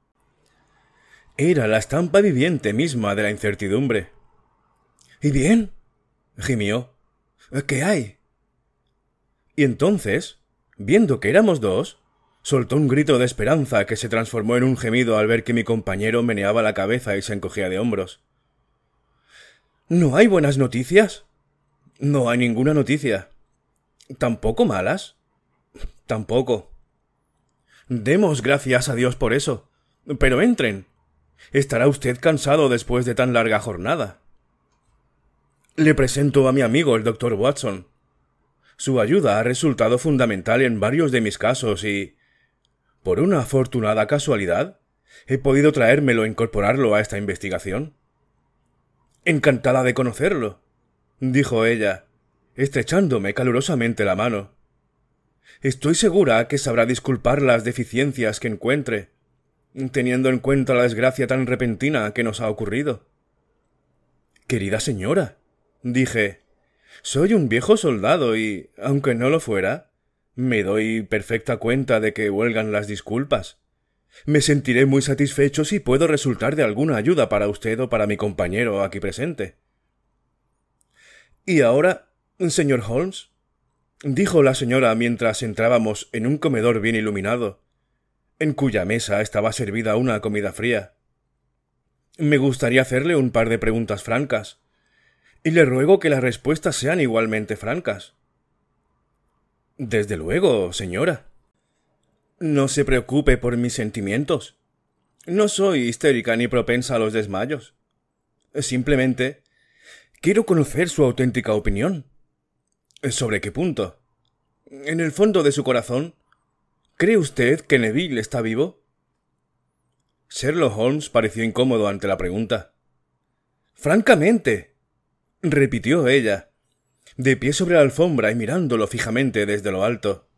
Era la estampa viviente misma de la incertidumbre. ¿Y bien? gimió. ¿Qué hay? Y entonces, viendo que éramos dos, soltó un grito de esperanza que se transformó en un gemido al ver que mi compañero meneaba la cabeza y se encogía de hombros. ¿No hay buenas noticias? No hay ninguna noticia. ¿Tampoco malas? Tampoco. Demos gracias a Dios por eso. Pero entren. Estará usted cansado después de tan larga jornada. Le presento a mi amigo el doctor Watson. Su ayuda ha resultado fundamental en varios de mis casos y... Por una afortunada casualidad, he podido traérmelo e incorporarlo a esta investigación. Encantada de conocerlo, dijo ella, estrechándome calurosamente la mano. Estoy segura que sabrá disculpar las deficiencias que encuentre, teniendo en cuenta la desgracia tan repentina que nos ha ocurrido. Querida señora, dije, soy un viejo soldado y, aunque no lo fuera, me doy perfecta cuenta de que huelgan las disculpas. Me sentiré muy satisfecho si puedo resultar de alguna ayuda para usted o para mi compañero aquí presente. Y ahora, señor Holmes, dijo la señora mientras entrábamos en un comedor bien iluminado, en cuya mesa estaba servida una comida fría. Me gustaría hacerle un par de preguntas francas, y le ruego que las respuestas sean igualmente francas. Desde luego, señora, no se preocupe por mis sentimientos. No soy histérica ni propensa a los desmayos. Simplemente quiero conocer su auténtica opinión. ¿Sobre qué punto? En el fondo de su corazón, ¿cree usted que Neville está vivo? Sherlock Holmes pareció incómodo ante la pregunta. Francamente, repitió ella, de pie sobre la alfombra y mirándolo fijamente desde lo alto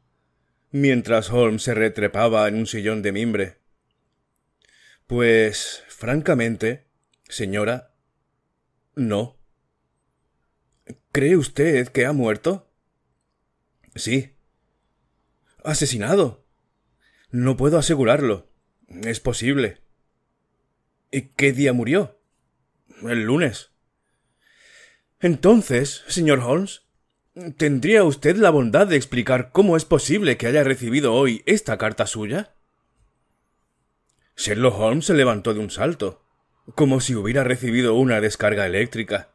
mientras Holmes se retrepaba en un sillón de mimbre. Pues, francamente, señora, no. ¿Cree usted que ha muerto? Sí. ¿Asesinado? No puedo asegurarlo. Es posible. ¿Y qué día murió? El lunes. Entonces, señor Holmes, ¿Tendría usted la bondad de explicar cómo es posible que haya recibido hoy esta carta suya? Sherlock Holmes se levantó de un salto, como si hubiera recibido una descarga eléctrica.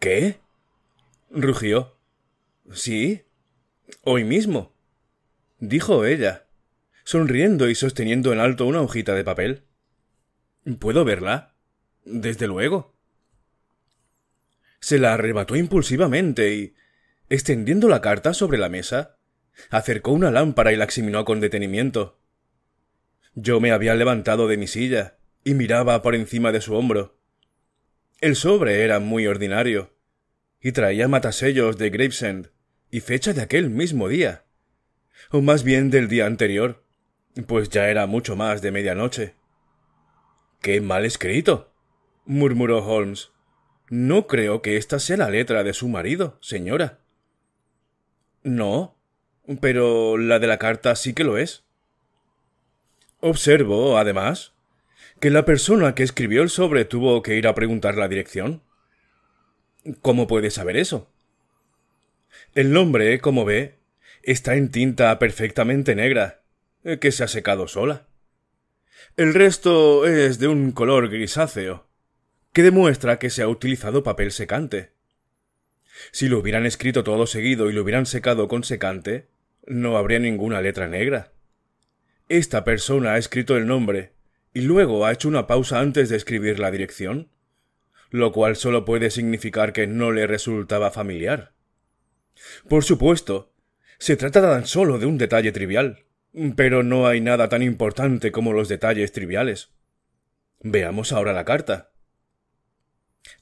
¿Qué? rugió. Sí. Hoy mismo. dijo ella, sonriendo y sosteniendo en alto una hojita de papel. ¿Puedo verla? Desde luego. Se la arrebató impulsivamente y Extendiendo la carta sobre la mesa, acercó una lámpara y la examinó con detenimiento. Yo me había levantado de mi silla y miraba por encima de su hombro. El sobre era muy ordinario, y traía matasellos de Gravesend y fecha de aquel mismo día, o más bien del día anterior, pues ya era mucho más de medianoche. ¡Qué mal escrito! murmuró Holmes. No creo que esta sea la letra de su marido, señora. No, pero la de la carta sí que lo es. Observo, además, que la persona que escribió el sobre tuvo que ir a preguntar la dirección. ¿Cómo puede saber eso? El nombre, como ve, está en tinta perfectamente negra, eh, que se ha secado sola. El resto es de un color grisáceo, que demuestra que se ha utilizado papel secante. Si lo hubieran escrito todo seguido y lo hubieran secado con secante, no habría ninguna letra negra. Esta persona ha escrito el nombre y luego ha hecho una pausa antes de escribir la dirección, lo cual solo puede significar que no le resultaba familiar. Por supuesto, se trata tan solo de un detalle trivial, pero no hay nada tan importante como los detalles triviales. Veamos ahora la carta.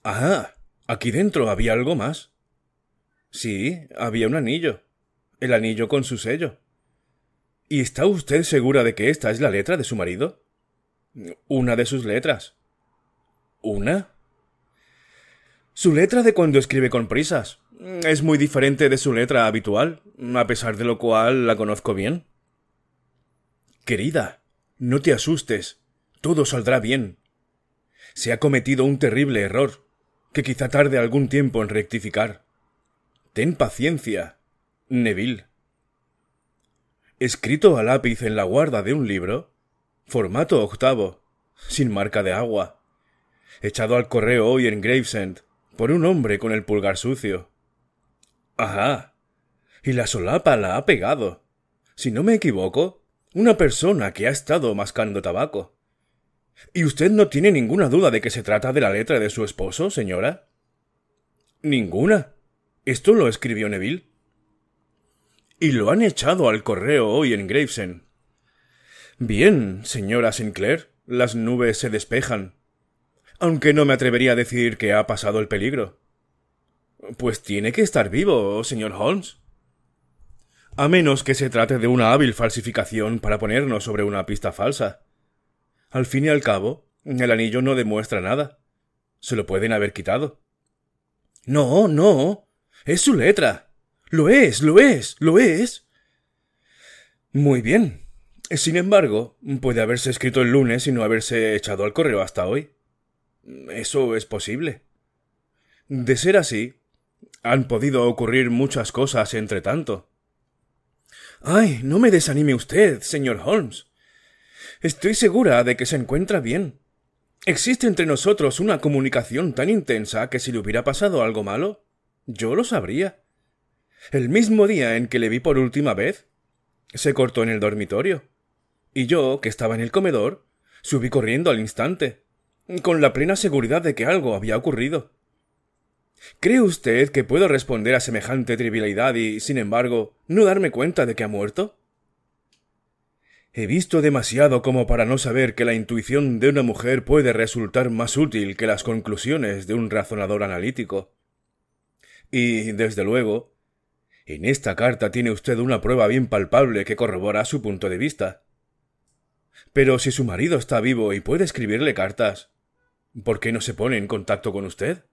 Ah, aquí dentro había algo más. Sí, había un anillo. El anillo con su sello. ¿Y está usted segura de que esta es la letra de su marido? Una de sus letras. ¿Una? Su letra de cuando escribe con prisas. Es muy diferente de su letra habitual, a pesar de lo cual la conozco bien. Querida, no te asustes. Todo saldrá bien. Se ha cometido un terrible error, que quizá tarde algún tiempo en rectificar. Ten paciencia, Neville. Escrito a lápiz en la guarda de un libro, formato octavo, sin marca de agua, echado al correo hoy en Gravesend por un hombre con el pulgar sucio. Ajá. Y la solapa la ha pegado. Si no me equivoco, una persona que ha estado mascando tabaco. ¿Y usted no tiene ninguna duda de que se trata de la letra de su esposo, señora? Ninguna. Esto lo escribió Neville. Y lo han echado al correo hoy en Gravesend. Bien, señora Sinclair, las nubes se despejan. Aunque no me atrevería a decir que ha pasado el peligro. Pues tiene que estar vivo, señor Holmes. A menos que se trate de una hábil falsificación para ponernos sobre una pista falsa. Al fin y al cabo, el anillo no demuestra nada. Se lo pueden haber quitado. No, no, es su letra. Lo es, lo es, lo es. Muy bien. Sin embargo, puede haberse escrito el lunes y no haberse echado al correo hasta hoy. Eso es posible. De ser así, han podido ocurrir muchas cosas entre tanto. Ay, no me desanime usted, señor Holmes. Estoy segura de que se encuentra bien. Existe entre nosotros una comunicación tan intensa que si le hubiera pasado algo malo, yo lo sabría. El mismo día en que le vi por última vez, se cortó en el dormitorio. Y yo, que estaba en el comedor, subí corriendo al instante, con la plena seguridad de que algo había ocurrido. ¿Cree usted que puedo responder a semejante trivialidad y, sin embargo, no darme cuenta de que ha muerto? He visto demasiado como para no saber que la intuición de una mujer puede resultar más útil que las conclusiones de un razonador analítico. Y, desde luego, en esta carta tiene usted una prueba bien palpable que corrobora su punto de vista. Pero si su marido está vivo y puede escribirle cartas, ¿por qué no se pone en contacto con usted?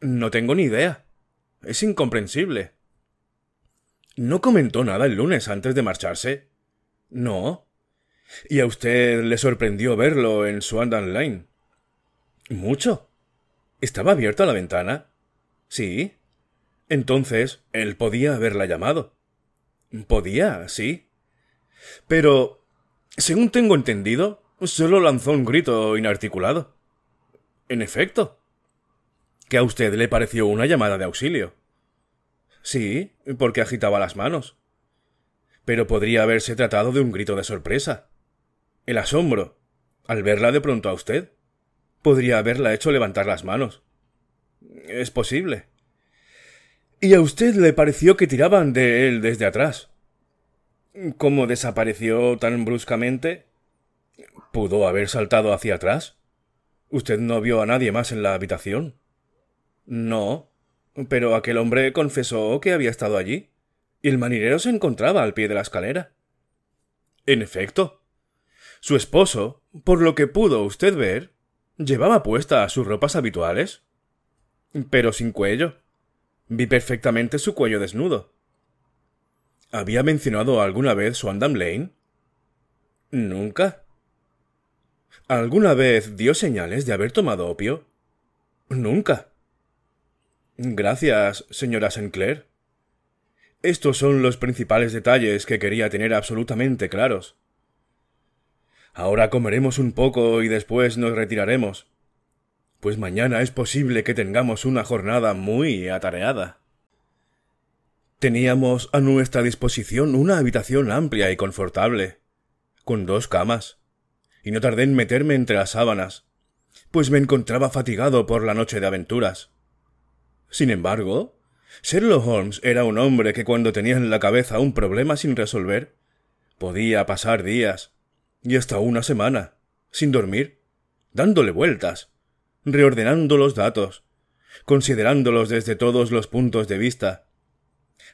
No tengo ni idea. Es incomprensible. ¿No comentó nada el lunes antes de marcharse? No. ¿Y a usted le sorprendió verlo en swan Line? Mucho. ¿Estaba abierta la ventana? Sí. Entonces, él podía haberla llamado. Podía, sí. Pero, según tengo entendido, solo lanzó un grito inarticulado. En efecto. ¿Que a usted le pareció una llamada de auxilio? Sí, porque agitaba las manos. Pero podría haberse tratado de un grito de sorpresa. El asombro, al verla de pronto a usted, podría haberla hecho levantar las manos. Es posible. Y a usted le pareció que tiraban de él desde atrás. ¿Cómo desapareció tan bruscamente? ¿Pudo haber saltado hacia atrás? ¿Usted no vio a nadie más en la habitación? No. Pero aquel hombre confesó que había estado allí. Y el marinero se encontraba al pie de la escalera. En efecto. Su esposo, por lo que pudo usted ver, llevaba puesta sus ropas habituales pero sin cuello. Vi perfectamente su cuello desnudo. ¿Había mencionado alguna vez su Andam Lane? Nunca. ¿Alguna vez dio señales de haber tomado opio? Nunca. Gracias, señora Sinclair. Estos son los principales detalles que quería tener absolutamente claros. Ahora comeremos un poco y después nos retiraremos pues mañana es posible que tengamos una jornada muy atareada. Teníamos a nuestra disposición una habitación amplia y confortable, con dos camas, y no tardé en meterme entre las sábanas, pues me encontraba fatigado por la noche de aventuras. Sin embargo, Sherlock Holmes era un hombre que cuando tenía en la cabeza un problema sin resolver, podía pasar días, y hasta una semana, sin dormir, dándole vueltas, reordenando los datos, considerándolos desde todos los puntos de vista,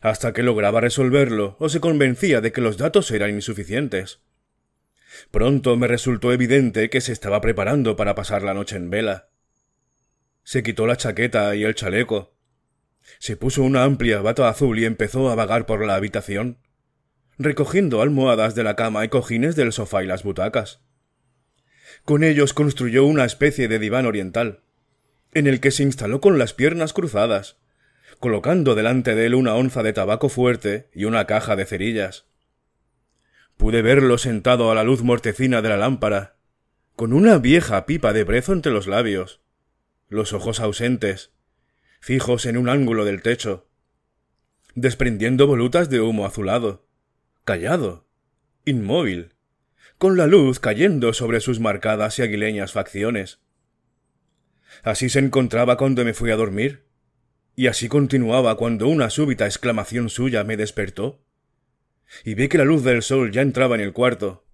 hasta que lograba resolverlo o se convencía de que los datos eran insuficientes. Pronto me resultó evidente que se estaba preparando para pasar la noche en vela. Se quitó la chaqueta y el chaleco. Se puso una amplia bata azul y empezó a vagar por la habitación, recogiendo almohadas de la cama y cojines del sofá y las butacas. Con ellos construyó una especie de diván oriental, en el que se instaló con las piernas cruzadas, colocando delante de él una onza de tabaco fuerte y una caja de cerillas. Pude verlo sentado a la luz mortecina de la lámpara, con una vieja pipa de brezo entre los labios, los ojos ausentes, fijos en un ángulo del techo, desprendiendo volutas de humo azulado, callado, inmóvil, con la luz cayendo sobre sus marcadas y aguileñas facciones. Así se encontraba cuando me fui a dormir, y así continuaba cuando una súbita exclamación suya me despertó, y vi que la luz del sol ya entraba en el cuarto.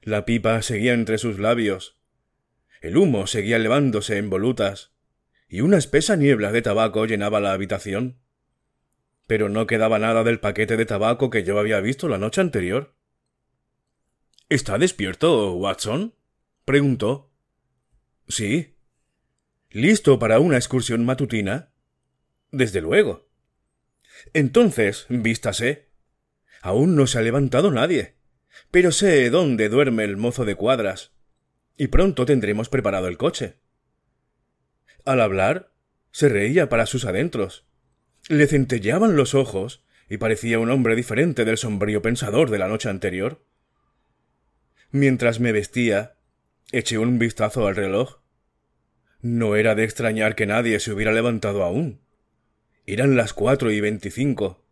La pipa seguía entre sus labios, el humo seguía elevándose en volutas, y una espesa niebla de tabaco llenaba la habitación. Pero no quedaba nada del paquete de tabaco que yo había visto la noche anterior. ¿Está despierto, Watson? preguntó. Sí. ¿Listo para una excursión matutina? Desde luego. Entonces, vístase. Aún no se ha levantado nadie. Pero sé dónde duerme el mozo de cuadras. Y pronto tendremos preparado el coche. Al hablar, se reía para sus adentros. Le centelleaban los ojos y parecía un hombre diferente del sombrío pensador de la noche anterior. Mientras me vestía, eché un vistazo al reloj. No era de extrañar que nadie se hubiera levantado aún. Eran las cuatro y veinticinco.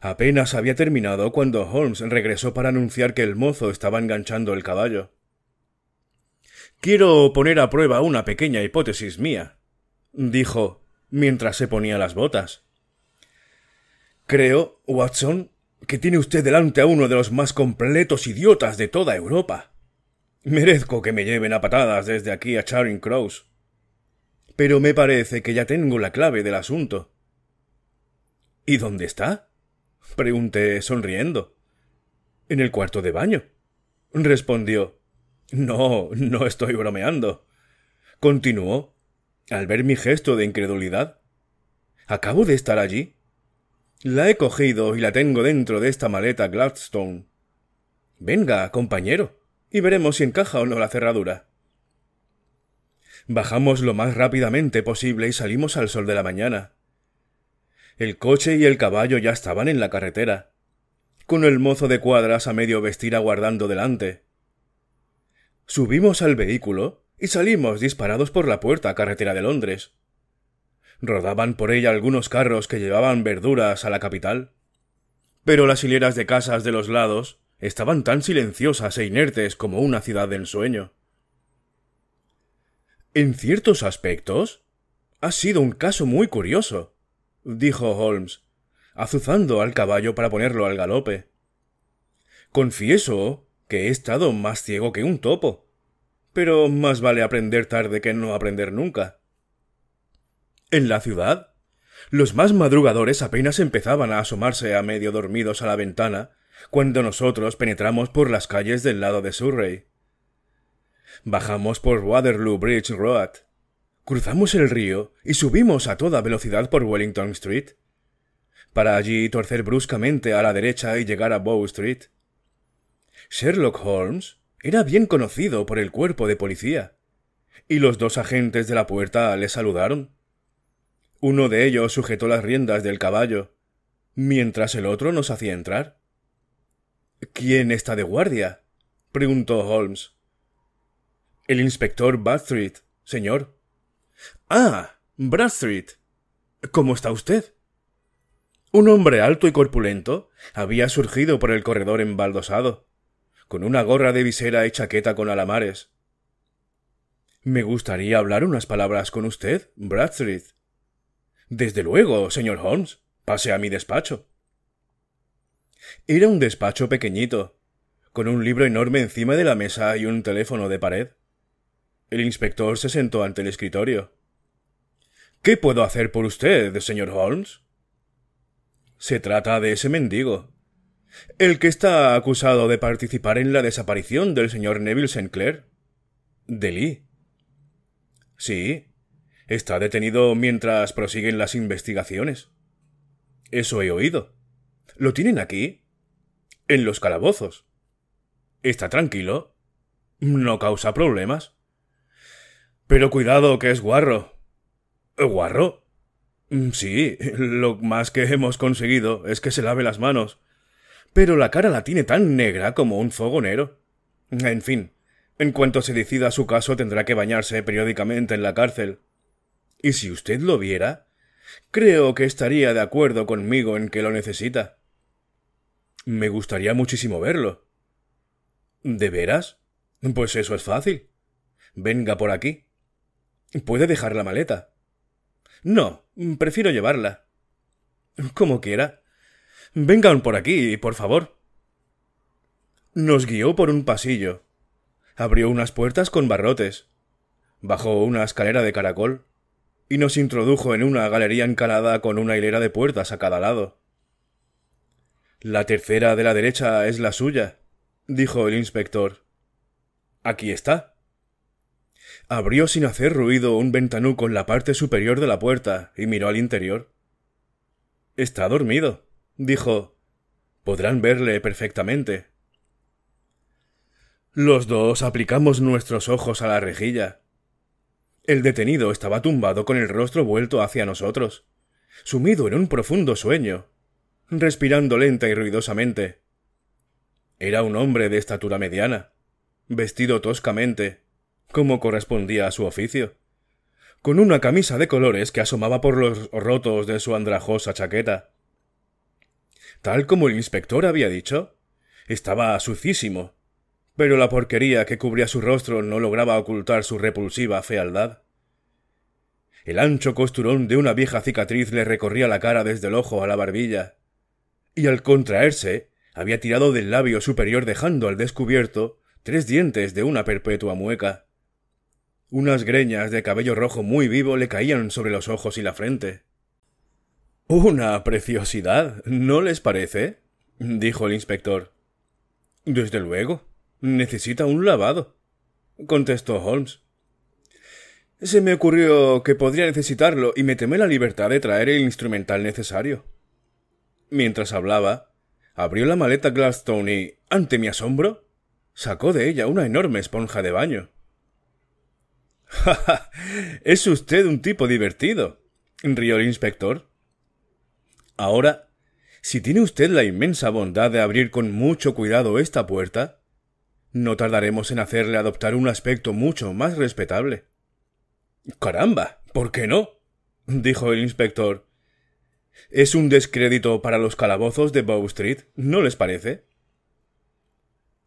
Apenas había terminado cuando Holmes regresó para anunciar que el mozo estaba enganchando el caballo. Quiero poner a prueba una pequeña hipótesis mía, dijo, mientras se ponía las botas. Creo, Watson, que tiene usted delante a uno de los más completos idiotas de toda Europa. Merezco que me lleven a patadas desde aquí a Charing Cross. Pero me parece que ya tengo la clave del asunto. ¿Y dónde está? pregunté sonriendo. En el cuarto de baño. respondió. No, no estoy bromeando. continuó, al ver mi gesto de incredulidad. Acabo de estar allí. La he cogido y la tengo dentro de esta maleta Gladstone. Venga, compañero, y veremos si encaja o no la cerradura. Bajamos lo más rápidamente posible y salimos al sol de la mañana. El coche y el caballo ya estaban en la carretera, con el mozo de cuadras a medio vestir aguardando delante. Subimos al vehículo y salimos disparados por la puerta a carretera de Londres rodaban por ella algunos carros que llevaban verduras a la capital. Pero las hileras de casas de los lados estaban tan silenciosas e inertes como una ciudad en sueño. En ciertos aspectos, ha sido un caso muy curioso, dijo Holmes, azuzando al caballo para ponerlo al galope. Confieso que he estado más ciego que un topo, pero más vale aprender tarde que no aprender nunca. ¿En la ciudad? Los más madrugadores apenas empezaban a asomarse a medio dormidos a la ventana cuando nosotros penetramos por las calles del lado de Surrey. Bajamos por Waterloo Bridge Road, cruzamos el río y subimos a toda velocidad por Wellington Street, para allí torcer bruscamente a la derecha y llegar a Bow Street. Sherlock Holmes era bien conocido por el cuerpo de policía, y los dos agentes de la puerta le saludaron. Uno de ellos sujetó las riendas del caballo, mientras el otro nos hacía entrar. ¿Quién está de guardia? preguntó Holmes. El inspector Bradstreet, señor. Ah, Bradstreet. ¿Cómo está usted? Un hombre alto y corpulento había surgido por el corredor embaldosado, con una gorra de visera y chaqueta con alamares. Me gustaría hablar unas palabras con usted, Bradstreet, desde luego, señor Holmes. Pase a mi despacho. Era un despacho pequeñito, con un libro enorme encima de la mesa y un teléfono de pared. El inspector se sentó ante el escritorio. ¿Qué puedo hacer por usted, señor Holmes? Se trata de ese mendigo. El que está acusado de participar en la desaparición del señor Neville Sinclair. ¿De Lee? Sí, está detenido mientras prosiguen las investigaciones. Eso he oído. ¿Lo tienen aquí? En los calabozos. Está tranquilo. No causa problemas. Pero cuidado, que es guarro. ¿Guarro? Mm, sí, lo más que hemos conseguido es que se lave las manos. Pero la cara la tiene tan negra como un fogonero. En fin, en cuanto se decida su caso tendrá que bañarse periódicamente en la cárcel. Y si usted lo viera, creo que estaría de acuerdo conmigo en que lo necesita. Me gustaría muchísimo verlo. ¿De veras? Pues eso es fácil. Venga por aquí. Puede dejar la maleta. No, prefiero llevarla. Como quiera. Vengan por aquí, por favor. Nos guió por un pasillo. Abrió unas puertas con barrotes. Bajó una escalera de caracol y nos introdujo en una galería encalada con una hilera de puertas a cada lado. La tercera de la derecha es la suya, dijo el inspector. Aquí está. Abrió sin hacer ruido un ventanuco en la parte superior de la puerta y miró al interior. Está dormido, dijo. Podrán verle perfectamente. Los dos aplicamos nuestros ojos a la rejilla. El detenido estaba tumbado con el rostro vuelto hacia nosotros, sumido en un profundo sueño, respirando lenta y ruidosamente. Era un hombre de estatura mediana, vestido toscamente, como correspondía a su oficio, con una camisa de colores que asomaba por los rotos de su andrajosa chaqueta. Tal como el inspector había dicho, estaba sucísimo, pero la porquería que cubría su rostro no lograba ocultar su repulsiva fealdad. El ancho costurón de una vieja cicatriz le recorría la cara desde el ojo a la barbilla, y al contraerse había tirado del labio superior dejando al descubierto tres dientes de una perpetua mueca. Unas greñas de cabello rojo muy vivo le caían sobre los ojos y la frente. Una preciosidad, ¿no les parece? dijo el inspector. Desde luego, Necesita un lavado, contestó Holmes. Se me ocurrió que podría necesitarlo y me temé la libertad de traer el instrumental necesario. Mientras hablaba, abrió la maleta Gladstone y, ante mi asombro, sacó de ella una enorme esponja de baño. ¡Ja, <laughs> ja! Es usted un tipo divertido, rió el inspector. Ahora, si tiene usted la inmensa bondad de abrir con mucho cuidado esta puerta, no tardaremos en hacerle adoptar un aspecto mucho más respetable. Caramba. ¿Por qué no? dijo el inspector. Es un descrédito para los calabozos de Bow Street, ¿no les parece?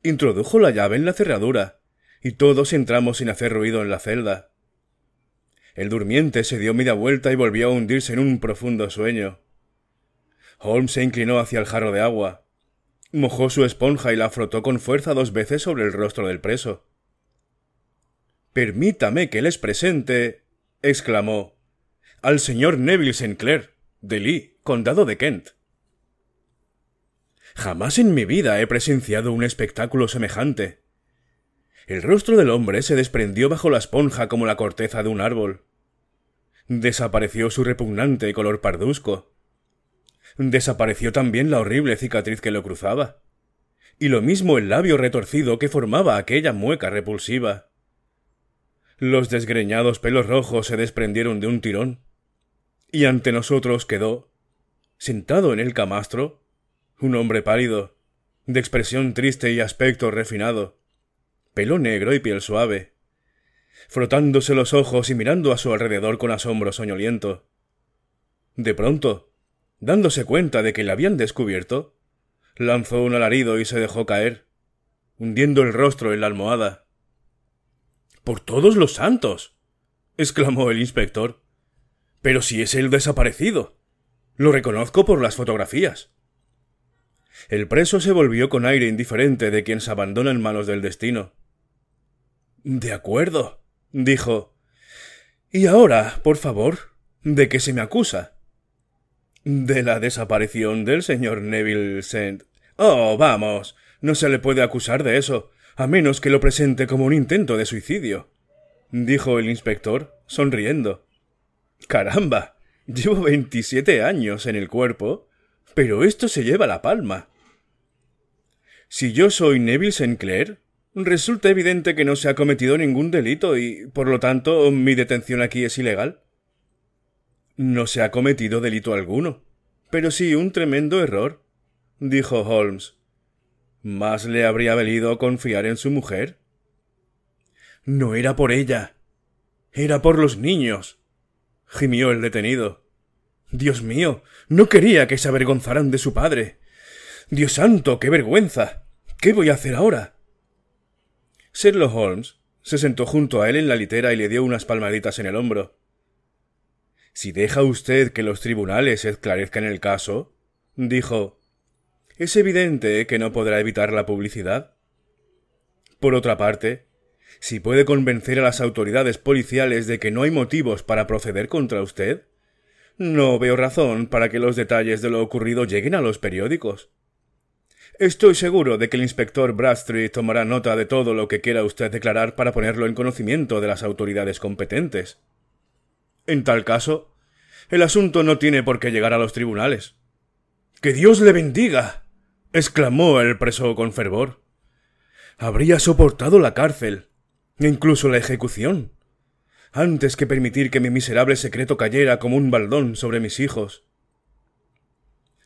Introdujo la llave en la cerradura, y todos entramos sin hacer ruido en la celda. El durmiente se dio media vuelta y volvió a hundirse en un profundo sueño. Holmes se inclinó hacia el jarro de agua. Mojó su esponja y la frotó con fuerza dos veces sobre el rostro del preso. Permítame que les presente, exclamó, al señor Neville Sinclair, de Lee, condado de Kent. Jamás en mi vida he presenciado un espectáculo semejante. El rostro del hombre se desprendió bajo la esponja como la corteza de un árbol. Desapareció su repugnante color pardusco. Desapareció también la horrible cicatriz que lo cruzaba. Y lo mismo el labio retorcido que formaba aquella mueca repulsiva. Los desgreñados pelos rojos se desprendieron de un tirón. Y ante nosotros quedó, sentado en el camastro, un hombre pálido, de expresión triste y aspecto refinado, pelo negro y piel suave, frotándose los ojos y mirando a su alrededor con asombro soñoliento. De pronto, Dándose cuenta de que le habían descubierto, lanzó un alarido y se dejó caer, hundiendo el rostro en la almohada. Por todos los santos. exclamó el inspector. Pero si es el desaparecido. Lo reconozco por las fotografías. El preso se volvió con aire indiferente de quien se abandona en manos del destino. De acuerdo, dijo. Y ahora, por favor, ¿de qué se me acusa? de la desaparición del señor Neville Saint. Oh, vamos. No se le puede acusar de eso, a menos que lo presente como un intento de suicidio dijo el inspector, sonriendo. Caramba. Llevo veintisiete años en el cuerpo, pero esto se lleva la palma. Si yo soy Neville Sinclair, resulta evidente que no se ha cometido ningún delito y, por lo tanto, mi detención aquí es ilegal. No se ha cometido delito alguno, pero sí un tremendo error, dijo Holmes. ¿Más le habría valido confiar en su mujer? No era por ella. Era por los niños. gimió el detenido. Dios mío, no quería que se avergonzaran de su padre. Dios santo, qué vergüenza. ¿Qué voy a hacer ahora? Sherlock Holmes se sentó junto a él en la litera y le dio unas palmaditas en el hombro. Si deja usted que los tribunales esclarezcan el caso, dijo, es evidente que no podrá evitar la publicidad. Por otra parte, si puede convencer a las autoridades policiales de que no hay motivos para proceder contra usted, no veo razón para que los detalles de lo ocurrido lleguen a los periódicos. Estoy seguro de que el inspector Bradstreet tomará nota de todo lo que quiera usted declarar para ponerlo en conocimiento de las autoridades competentes. En tal caso, el asunto no tiene por qué llegar a los tribunales. ¡Que Dios le bendiga! exclamó el preso con fervor. Habría soportado la cárcel, incluso la ejecución, antes que permitir que mi miserable secreto cayera como un baldón sobre mis hijos.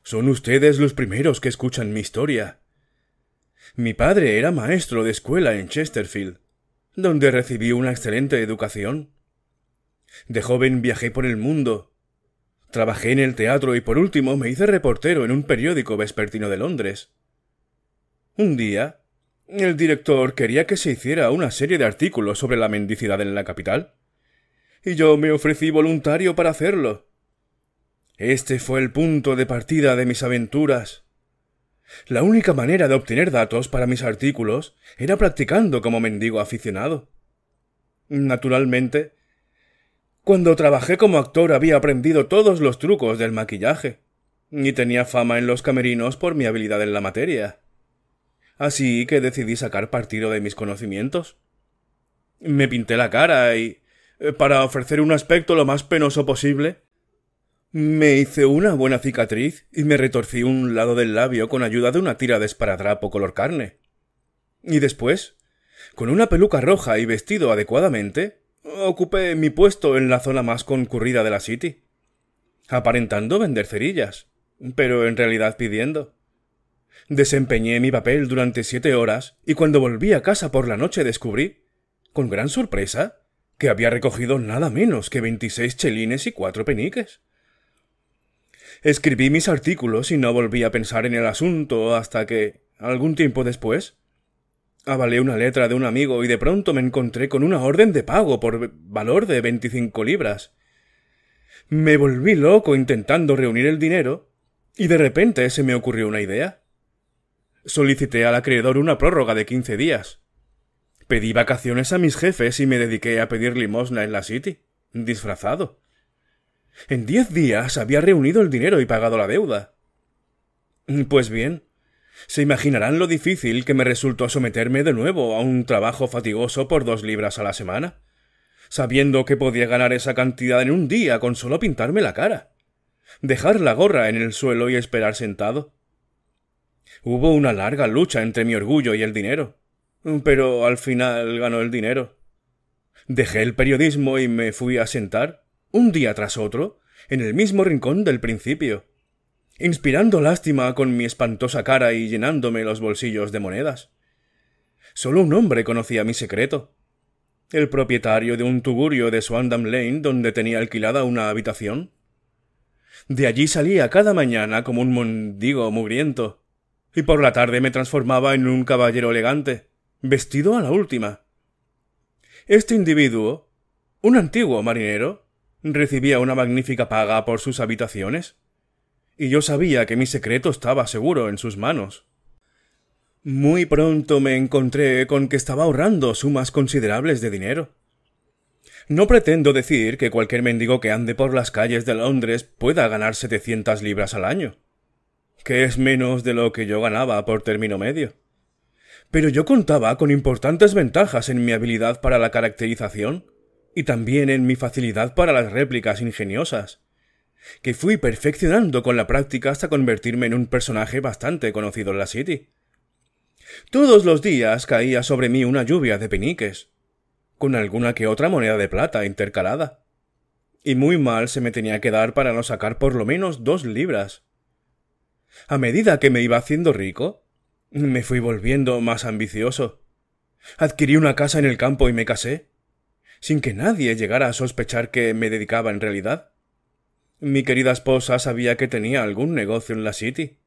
Son ustedes los primeros que escuchan mi historia. Mi padre era maestro de escuela en Chesterfield, donde recibí una excelente educación. De joven viajé por el mundo. Trabajé en el teatro y por último me hice reportero en un periódico vespertino de Londres. Un día, el director quería que se hiciera una serie de artículos sobre la mendicidad en la capital. Y yo me ofrecí voluntario para hacerlo. Este fue el punto de partida de mis aventuras. La única manera de obtener datos para mis artículos era practicando como mendigo aficionado. Naturalmente, cuando trabajé como actor había aprendido todos los trucos del maquillaje, y tenía fama en los camerinos por mi habilidad en la materia. Así que decidí sacar partido de mis conocimientos. Me pinté la cara y, eh, para ofrecer un aspecto lo más penoso posible, me hice una buena cicatriz y me retorcí un lado del labio con ayuda de una tira de esparadrapo color carne. Y después, con una peluca roja y vestido adecuadamente, Ocupé mi puesto en la zona más concurrida de la City, aparentando vender cerillas, pero en realidad pidiendo. Desempeñé mi papel durante siete horas y cuando volví a casa por la noche descubrí, con gran sorpresa, que había recogido nada menos que veintiséis chelines y cuatro peniques. Escribí mis artículos y no volví a pensar en el asunto hasta que, algún tiempo después, Avalé una letra de un amigo y de pronto me encontré con una orden de pago por valor de veinticinco libras. Me volví loco intentando reunir el dinero y de repente se me ocurrió una idea. Solicité al acreedor una prórroga de quince días. Pedí vacaciones a mis jefes y me dediqué a pedir limosna en la City, disfrazado. En diez días había reunido el dinero y pagado la deuda. Pues bien, se imaginarán lo difícil que me resultó someterme de nuevo a un trabajo fatigoso por dos libras a la semana, sabiendo que podía ganar esa cantidad en un día con solo pintarme la cara, dejar la gorra en el suelo y esperar sentado. Hubo una larga lucha entre mi orgullo y el dinero, pero al final ganó el dinero. Dejé el periodismo y me fui a sentar, un día tras otro, en el mismo rincón del principio, inspirando lástima con mi espantosa cara y llenándome los bolsillos de monedas. Solo un hombre conocía mi secreto. El propietario de un tugurio de Swandam Lane donde tenía alquilada una habitación. De allí salía cada mañana como un mendigo mugriento, y por la tarde me transformaba en un caballero elegante, vestido a la última. Este individuo, un antiguo marinero, recibía una magnífica paga por sus habitaciones y yo sabía que mi secreto estaba seguro en sus manos. Muy pronto me encontré con que estaba ahorrando sumas considerables de dinero. No pretendo decir que cualquier mendigo que ande por las calles de Londres pueda ganar 700 libras al año, que es menos de lo que yo ganaba por término medio. Pero yo contaba con importantes ventajas en mi habilidad para la caracterización y también en mi facilidad para las réplicas ingeniosas que fui perfeccionando con la práctica hasta convertirme en un personaje bastante conocido en la City. Todos los días caía sobre mí una lluvia de peniques, con alguna que otra moneda de plata intercalada. Y muy mal se me tenía que dar para no sacar por lo menos dos libras. A medida que me iba haciendo rico, me fui volviendo más ambicioso. Adquirí una casa en el campo y me casé, sin que nadie llegara a sospechar que me dedicaba en realidad. Mi querida esposa sabía que tenía algún negocio en la City.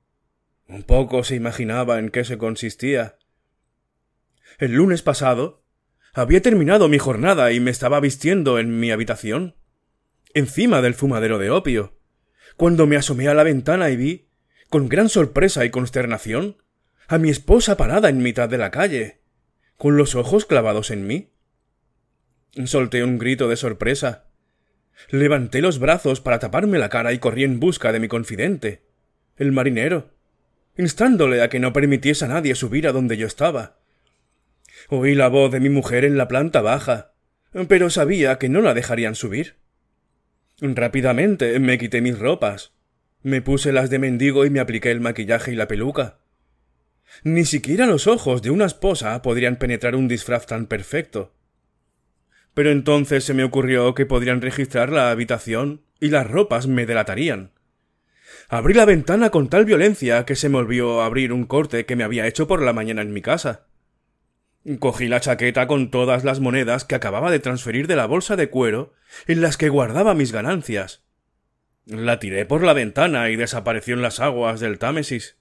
Un poco se imaginaba en qué se consistía. El lunes pasado había terminado mi jornada y me estaba vistiendo en mi habitación, encima del fumadero de opio, cuando me asomé a la ventana y vi, con gran sorpresa y consternación, a mi esposa parada en mitad de la calle, con los ojos clavados en mí. Solté un grito de sorpresa. Levanté los brazos para taparme la cara y corrí en busca de mi confidente, el marinero, instándole a que no permitiese a nadie subir a donde yo estaba. Oí la voz de mi mujer en la planta baja, pero sabía que no la dejarían subir. Rápidamente me quité mis ropas, me puse las de mendigo y me apliqué el maquillaje y la peluca. Ni siquiera los ojos de una esposa podrían penetrar un disfraz tan perfecto. Pero entonces se me ocurrió que podrían registrar la habitación y las ropas me delatarían. Abrí la ventana con tal violencia que se me a abrir un corte que me había hecho por la mañana en mi casa. Cogí la chaqueta con todas las monedas que acababa de transferir de la bolsa de cuero en las que guardaba mis ganancias. La tiré por la ventana y desapareció en las aguas del Támesis.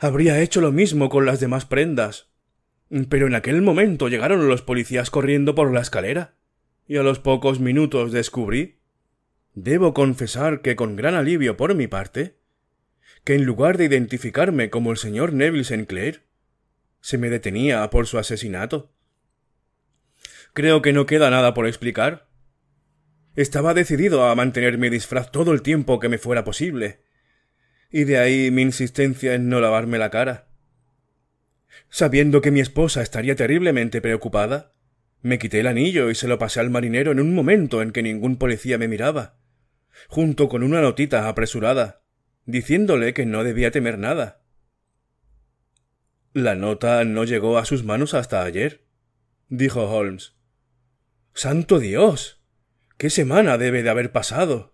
Habría hecho lo mismo con las demás prendas, pero en aquel momento llegaron los policías corriendo por la escalera, y a los pocos minutos descubrí, debo confesar que con gran alivio por mi parte, que en lugar de identificarme como el señor Neville Sinclair, se me detenía por su asesinato. Creo que no queda nada por explicar. Estaba decidido a mantener mi disfraz todo el tiempo que me fuera posible, y de ahí mi insistencia en no lavarme la cara. Sabiendo que mi esposa estaría terriblemente preocupada, me quité el anillo y se lo pasé al marinero en un momento en que ningún policía me miraba, junto con una notita apresurada, diciéndole que no debía temer nada. La nota no llegó a sus manos hasta ayer, dijo Holmes. Santo Dios. ¿Qué semana debe de haber pasado?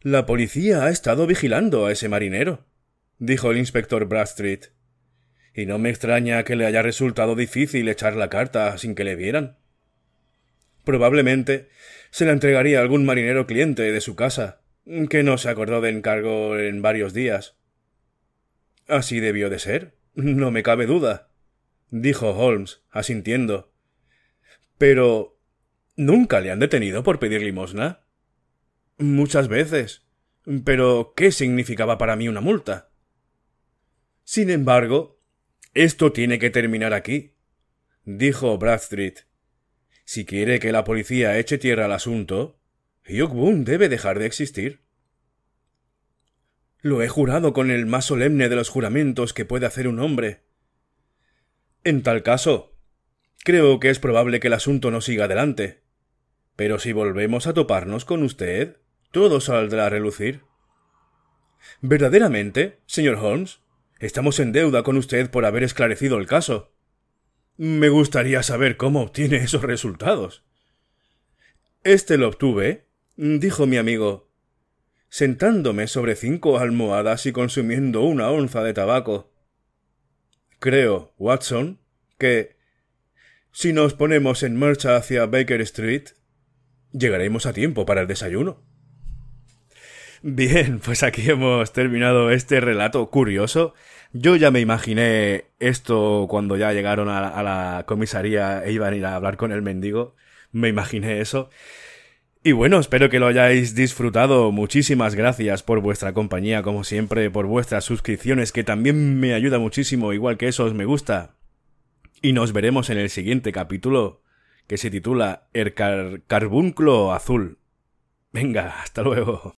La policía ha estado vigilando a ese marinero, dijo el inspector Bradstreet y no me extraña que le haya resultado difícil echar la carta sin que le vieran. Probablemente se la entregaría algún marinero cliente de su casa, que no se acordó de encargo en varios días. Así debió de ser, no me cabe duda, dijo Holmes, asintiendo. Pero. ¿Nunca le han detenido por pedir limosna? Muchas veces. Pero, ¿qué significaba para mí una multa? Sin embargo, esto tiene que terminar aquí, dijo Bradstreet. Si quiere que la policía eche tierra al asunto, Hugh debe dejar de existir. Lo he jurado con el más solemne de los juramentos que puede hacer un hombre. En tal caso, creo que es probable que el asunto no siga adelante. Pero si volvemos a toparnos con usted, todo saldrá a relucir. ¿Verdaderamente, señor Holmes? Estamos en deuda con usted por haber esclarecido el caso. Me gustaría saber cómo obtiene esos resultados. Este lo obtuve, dijo mi amigo, sentándome sobre cinco almohadas y consumiendo una onza de tabaco. Creo, Watson, que si nos ponemos en marcha hacia Baker Street, llegaremos a tiempo para el desayuno. Bien, pues aquí hemos terminado este relato curioso. Yo ya me imaginé esto cuando ya llegaron a, la comisaría e iban a ir a hablar con el mendigo. Me imaginé eso. Y bueno, espero que lo hayáis disfrutado. Muchísimas gracias por vuestra compañía, como siempre, por vuestras suscripciones, que también me ayuda muchísimo, igual que eso os me gusta. Y nos veremos en el siguiente capítulo, que se titula El Carbunclo Azul. Venga, hasta luego.